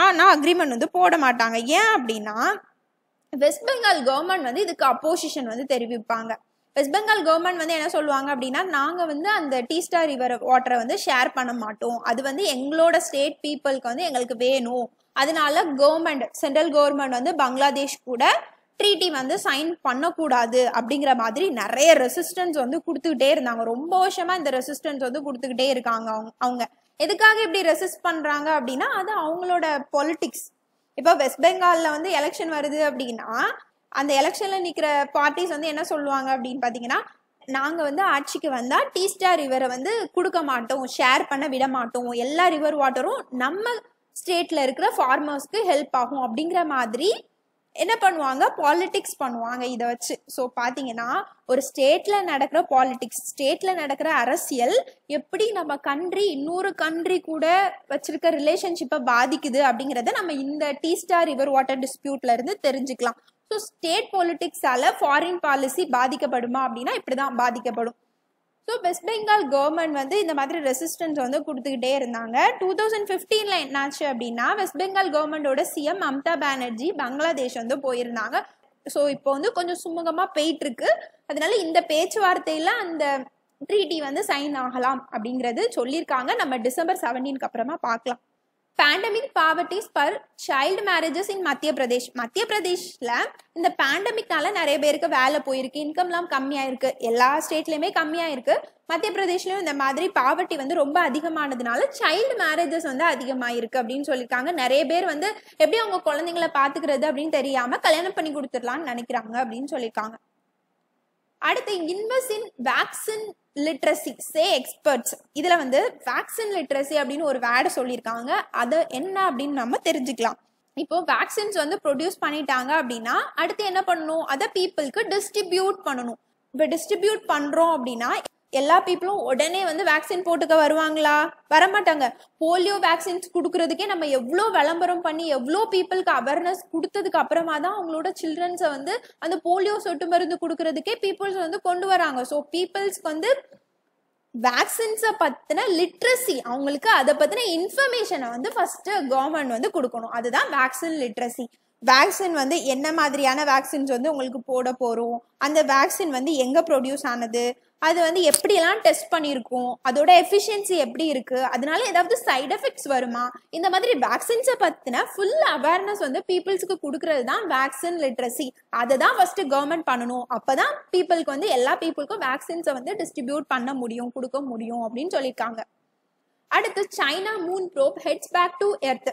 ஆனால் அக்ரிமெண்ட் வந்து போட மாட்டாங்க ஏன் அப்படின்னா வெஸ்ட் பெங்கால் கவர்மெண்ட் வந்து இதுக்கு அப்போசிஷன் வந்து தெரிவிப்பாங்க வெஸ்ட் பெங்கால் கவர்மெண்ட் வந்து என்ன சொல்லுவாங்க அப்படின்னா நாங்கள் வந்து அந்த டீ ஸ்டார் ரிவர் வாட்டரை வந்து ஷேர் பண்ண மாட்டோம் அது வந்து எங்களோட ஸ்டேட் பீப்புளுக்கு வந்து எங்களுக்கு வேணும் அதனால கவர்மெண்ட் சென்ட்ரல் கவர்மெண்ட் வந்து பங்களாதேஷ் கூட ட்ரீட்டி வந்து சைன் பண்ணக்கூடாது அப்படிங்கிற மாதிரி நிறைய ரெசிஸ்டன்ஸ் வந்து கொடுத்துக்கிட்டே இருந்தாங்க ரொம்ப வருஷமாக இந்த ரெசிஸ்டன்ஸ் வந்து கொடுத்துக்கிட்டே இருக்காங்க அவங்க அவங்க எதுக்காக இப்படி ரெசிஸ்ட் பண்ணுறாங்க அப்படின்னா அது அவங்களோட பொலிட்டிக்ஸ் இப்போ வெஸ்ட் பெங்காலில் வந்து எலெக்ஷன் வருது அப்படின்னா அந்த எலெக்ஷனில் நிற்கிற பார்ட்டிஸ் வந்து என்ன சொல்லுவாங்க அப்படின்னு பார்த்தீங்கன்னா நாங்கள் வந்து ஆட்சிக்கு வந்தால் டீ ஸ்டார் ரிவரை வந்து கொடுக்க மாட்டோம் ஷேர் பண்ண விட மாட்டோம் எல்லா ரிவர் வாட்டரும் நம்ம ஸ்டேட்டில் இருக்கிற ஃபார்மர்ஸ்க்கு ஹெல்ப் ஆகும் அப்படிங்கிற மாதிரி என்ன பண்ணுவாங்க பாலிடிக்ஸ் பண்ணுவாங்க இதை வச்சு ஸோ பார்த்தீங்கன்னா ஒரு ஸ்டேட்டில் நடக்கிற பாலிடிக்ஸ் ஸ்டேட்டில் நடக்கிற அரசியல் எப்படி நம்ம கண்ட்ரி இன்னொரு கண்ட்ரி கூட வச்சிருக்க ரிலேஷன்ஷிப்பை பாதிக்குது அப்படிங்கிறத நம்ம இந்த டீ ஸ்டார் ரிவர் வாட்டர் டிஸ்பியூட்ல இருந்து தெரிஞ்சுக்கலாம் ஸோ ஸ்டேட் பொலிட்டிக்ஸால் ஃபாரின் பாலிசி பாதிக்கப்படுமா அப்படின்னா இப்படி தான் பாதிக்கப்படும் ஸோ வெஸ்ட் பெங்கால் கவர்மெண்ட் வந்து இந்த மாதிரி ரெசிஸ்டன்ஸ் வந்து கொடுத்துக்கிட்டே இருந்தாங்க டூ தௌசண்ட் ஃபிஃப்டீனில் என்னாச்சு அப்படின்னா வெஸ்ட் பெங்கால் கவர்மெண்டோட சிஎம் மம்தா பானர்ஜி பங்களாதேஷ் வந்து போயிருந்தாங்க ஸோ இப்போ வந்து கொஞ்சம் சுமூகமாக போயிட்டுருக்கு அதனால இந்த பேச்சுவார்த்தையில் அந்த ட்ரீட்டி வந்து சைன் ஆகலாம் அப்படிங்கிறது சொல்லியிருக்காங்க நம்ம டிசம்பர் செவன்டீனுக்கு அப்புறமா பார்க்கலாம் pandemic poverty spur child marriages in Madhya Pradesh மத்திய பிரதேஷில் இந்த பேண்டமிக்னால நிறைய பேருக்கு வேலை போயிருக்கு இன்கம்லாம் கம்மியாக இருக்கு எல்லா ஸ்டேட்லேயுமே கம்மியாக இருக்கு மத்திய பிரதேஷ்லையும் இந்த மாதிரி பாவர்ட்டி வந்து ரொம்ப அதிகமானதுனால சைல்டு மேரேஜஸ் வந்து அதிகமாக இருக்கு அப்படின்னு சொல்லியிருக்காங்க நிறைய பேர் வந்து எப்படி அவங்க குழந்தைங்களை பார்த்துக்கிறது அப்படின்னு தெரியாமல் கல்யாணம் பண்ணி கொடுத்துடலான்னு நினைக்கிறாங்க அப்படின்னு சொல்லியிருக்காங்க அடுத்து invest in vaccine literacy say experts இதில் வந்து வேக்சின் லிட்ரஸி அப்படின்னு ஒரு வேர்டு சொல்லியிருக்காங்க அதை என்ன அப்படின்னு நம்ம தெரிஞ்சுக்கலாம் இப்போ வேக்சின்ஸ் வந்து ப்ரொடியூஸ் பண்ணிட்டாங்க அப்படின்னா அடுத்து என்ன பண்ணணும் அதை பீப்புளுக்கு டிஸ்ட்ரிபியூட் பண்ணணும் இப்போ டிஸ்ட்ரிபியூட் பண்ணுறோம் அப்படின்னா எல்லா பீப்புளும் உடனே வந்து வேக்சின் போட்டுக்க வருவாங்களா வரமாட்டாங்க போலியோ வேக்சின்ஸ் கொடுக்கறதுக்கே நம்ம எவ்வளோ விளம்பரம் பண்ணி எவ்வளோ பீப்புளுக்கு அவேர்னஸ் கொடுத்ததுக்கு அப்புறமா தான் அவங்களோட சில்ட்ரன்ஸை வந்து அந்த போலியோ சொட்டு மருந்து கொடுக்கறதுக்கே பீப்புள்ஸ் வந்து கொண்டு வராங்க ஸோ பீப்புள்ஸ்க்கு வந்து வேக்சின்ஸை பற்றின லிட்ரஸி அவங்களுக்கு அதை பற்றின இன்ஃபர்மேஷனை வந்து ஃபஸ்ட்டு கவர்மெண்ட் வந்து கொடுக்கணும் அதுதான் வேக்சின் லிட்ரஸி வேக்சின் வந்து என்ன மாதிரியான வேக்சின்ஸ் வந்து உங்களுக்கு போட போகிறோம் அந்த வேக்சின் வந்து எங்கே ப்ரொடியூஸ் ஆனது அது வந்து எப்படியெல்லாம் டெஸ்ட் பண்ணியிருக்கோம் அதோட எஃபிஷியன்சி எப்படி இருக்குது அதனால ஏதாவது சைட் எஃபெக்ட்ஸ் வருமா இந்த மாதிரி வேக்சின்ஸை பற்றின ஃபுல் அவேர்னஸ் வந்து பீப்புள்ஸுக்கு கொடுக்கறது தான் வேக்சின் லிட்ரஸி அதை தான் ஃபஸ்ட்டு கவர்மெண்ட் பண்ணணும் அப்போ தான் பீப்புளுக்கு வந்து எல்லா பீப்புளுக்கும் வேக்சின்ஸை வந்து டிஸ்ட்ரிபியூட் பண்ண முடியும் கொடுக்க முடியும் அப்படின்னு சொல்லியிருக்காங்க அடுத்து China moon probe heads back to earth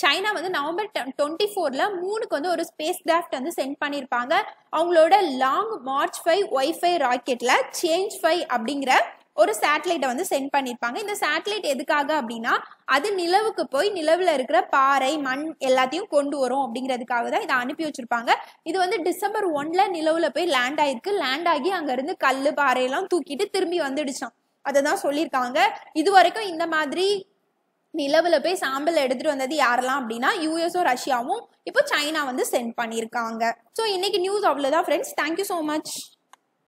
China வந்து நவம்பர் டுவெண்ட்டி ஃபோரில் மூணுக்கு வந்து ஒரு ஸ்பேஸ் கிராஃப்ட் வந்து சென்ட் பண்ணியிருப்பாங்க அவங்களோட லாங் மார்ச் ஃபைவ் ஒய்ஃபை ராக்கெட்டில் சேஞ்ச் ஃபைவ் அப்படிங்கிற ஒரு சேட்டலைட்டை வந்து சென்ட் பண்ணியிருப்பாங்க இந்த சேட்டலைட் எதுக்காக அப்படின்னா அது நிலவுக்கு போய் நிலவில் இருக்கிற பாறை மண் எல்லாத்தையும் கொண்டு வரும் அப்படிங்கிறதுக்காக தான் இதை அனுப்பி வச்சுருப்பாங்க இது வந்து டிசம்பர் ஒன்ல நிலவில் போய் லேண்ட் ஆயிருக்கு லேண்ட் ஆகி அங்கேருந்து கல் பாறையெல்லாம் தூக்கிட்டு திரும்பி வந்துடுச்சான் அதை தான் சொல்லியிருக்காங்க இது வரைக்கும் இந்த மாதிரி நிலவில் போய் சாம்பிள் எடுத்துகிட்டு வந்தது யாரெல்லாம் அப்படின்னா யூஎஸ்ஓ ரஷ்யாவும் இப்போ சைனா வந்து சென்ட் பண்ணியிருக்காங்க ஸோ இன்றைக்கி நியூஸ் அவ்வளோதான் ஃப்ரெண்ட்ஸ் தேங்க்யூ ஸோ மச்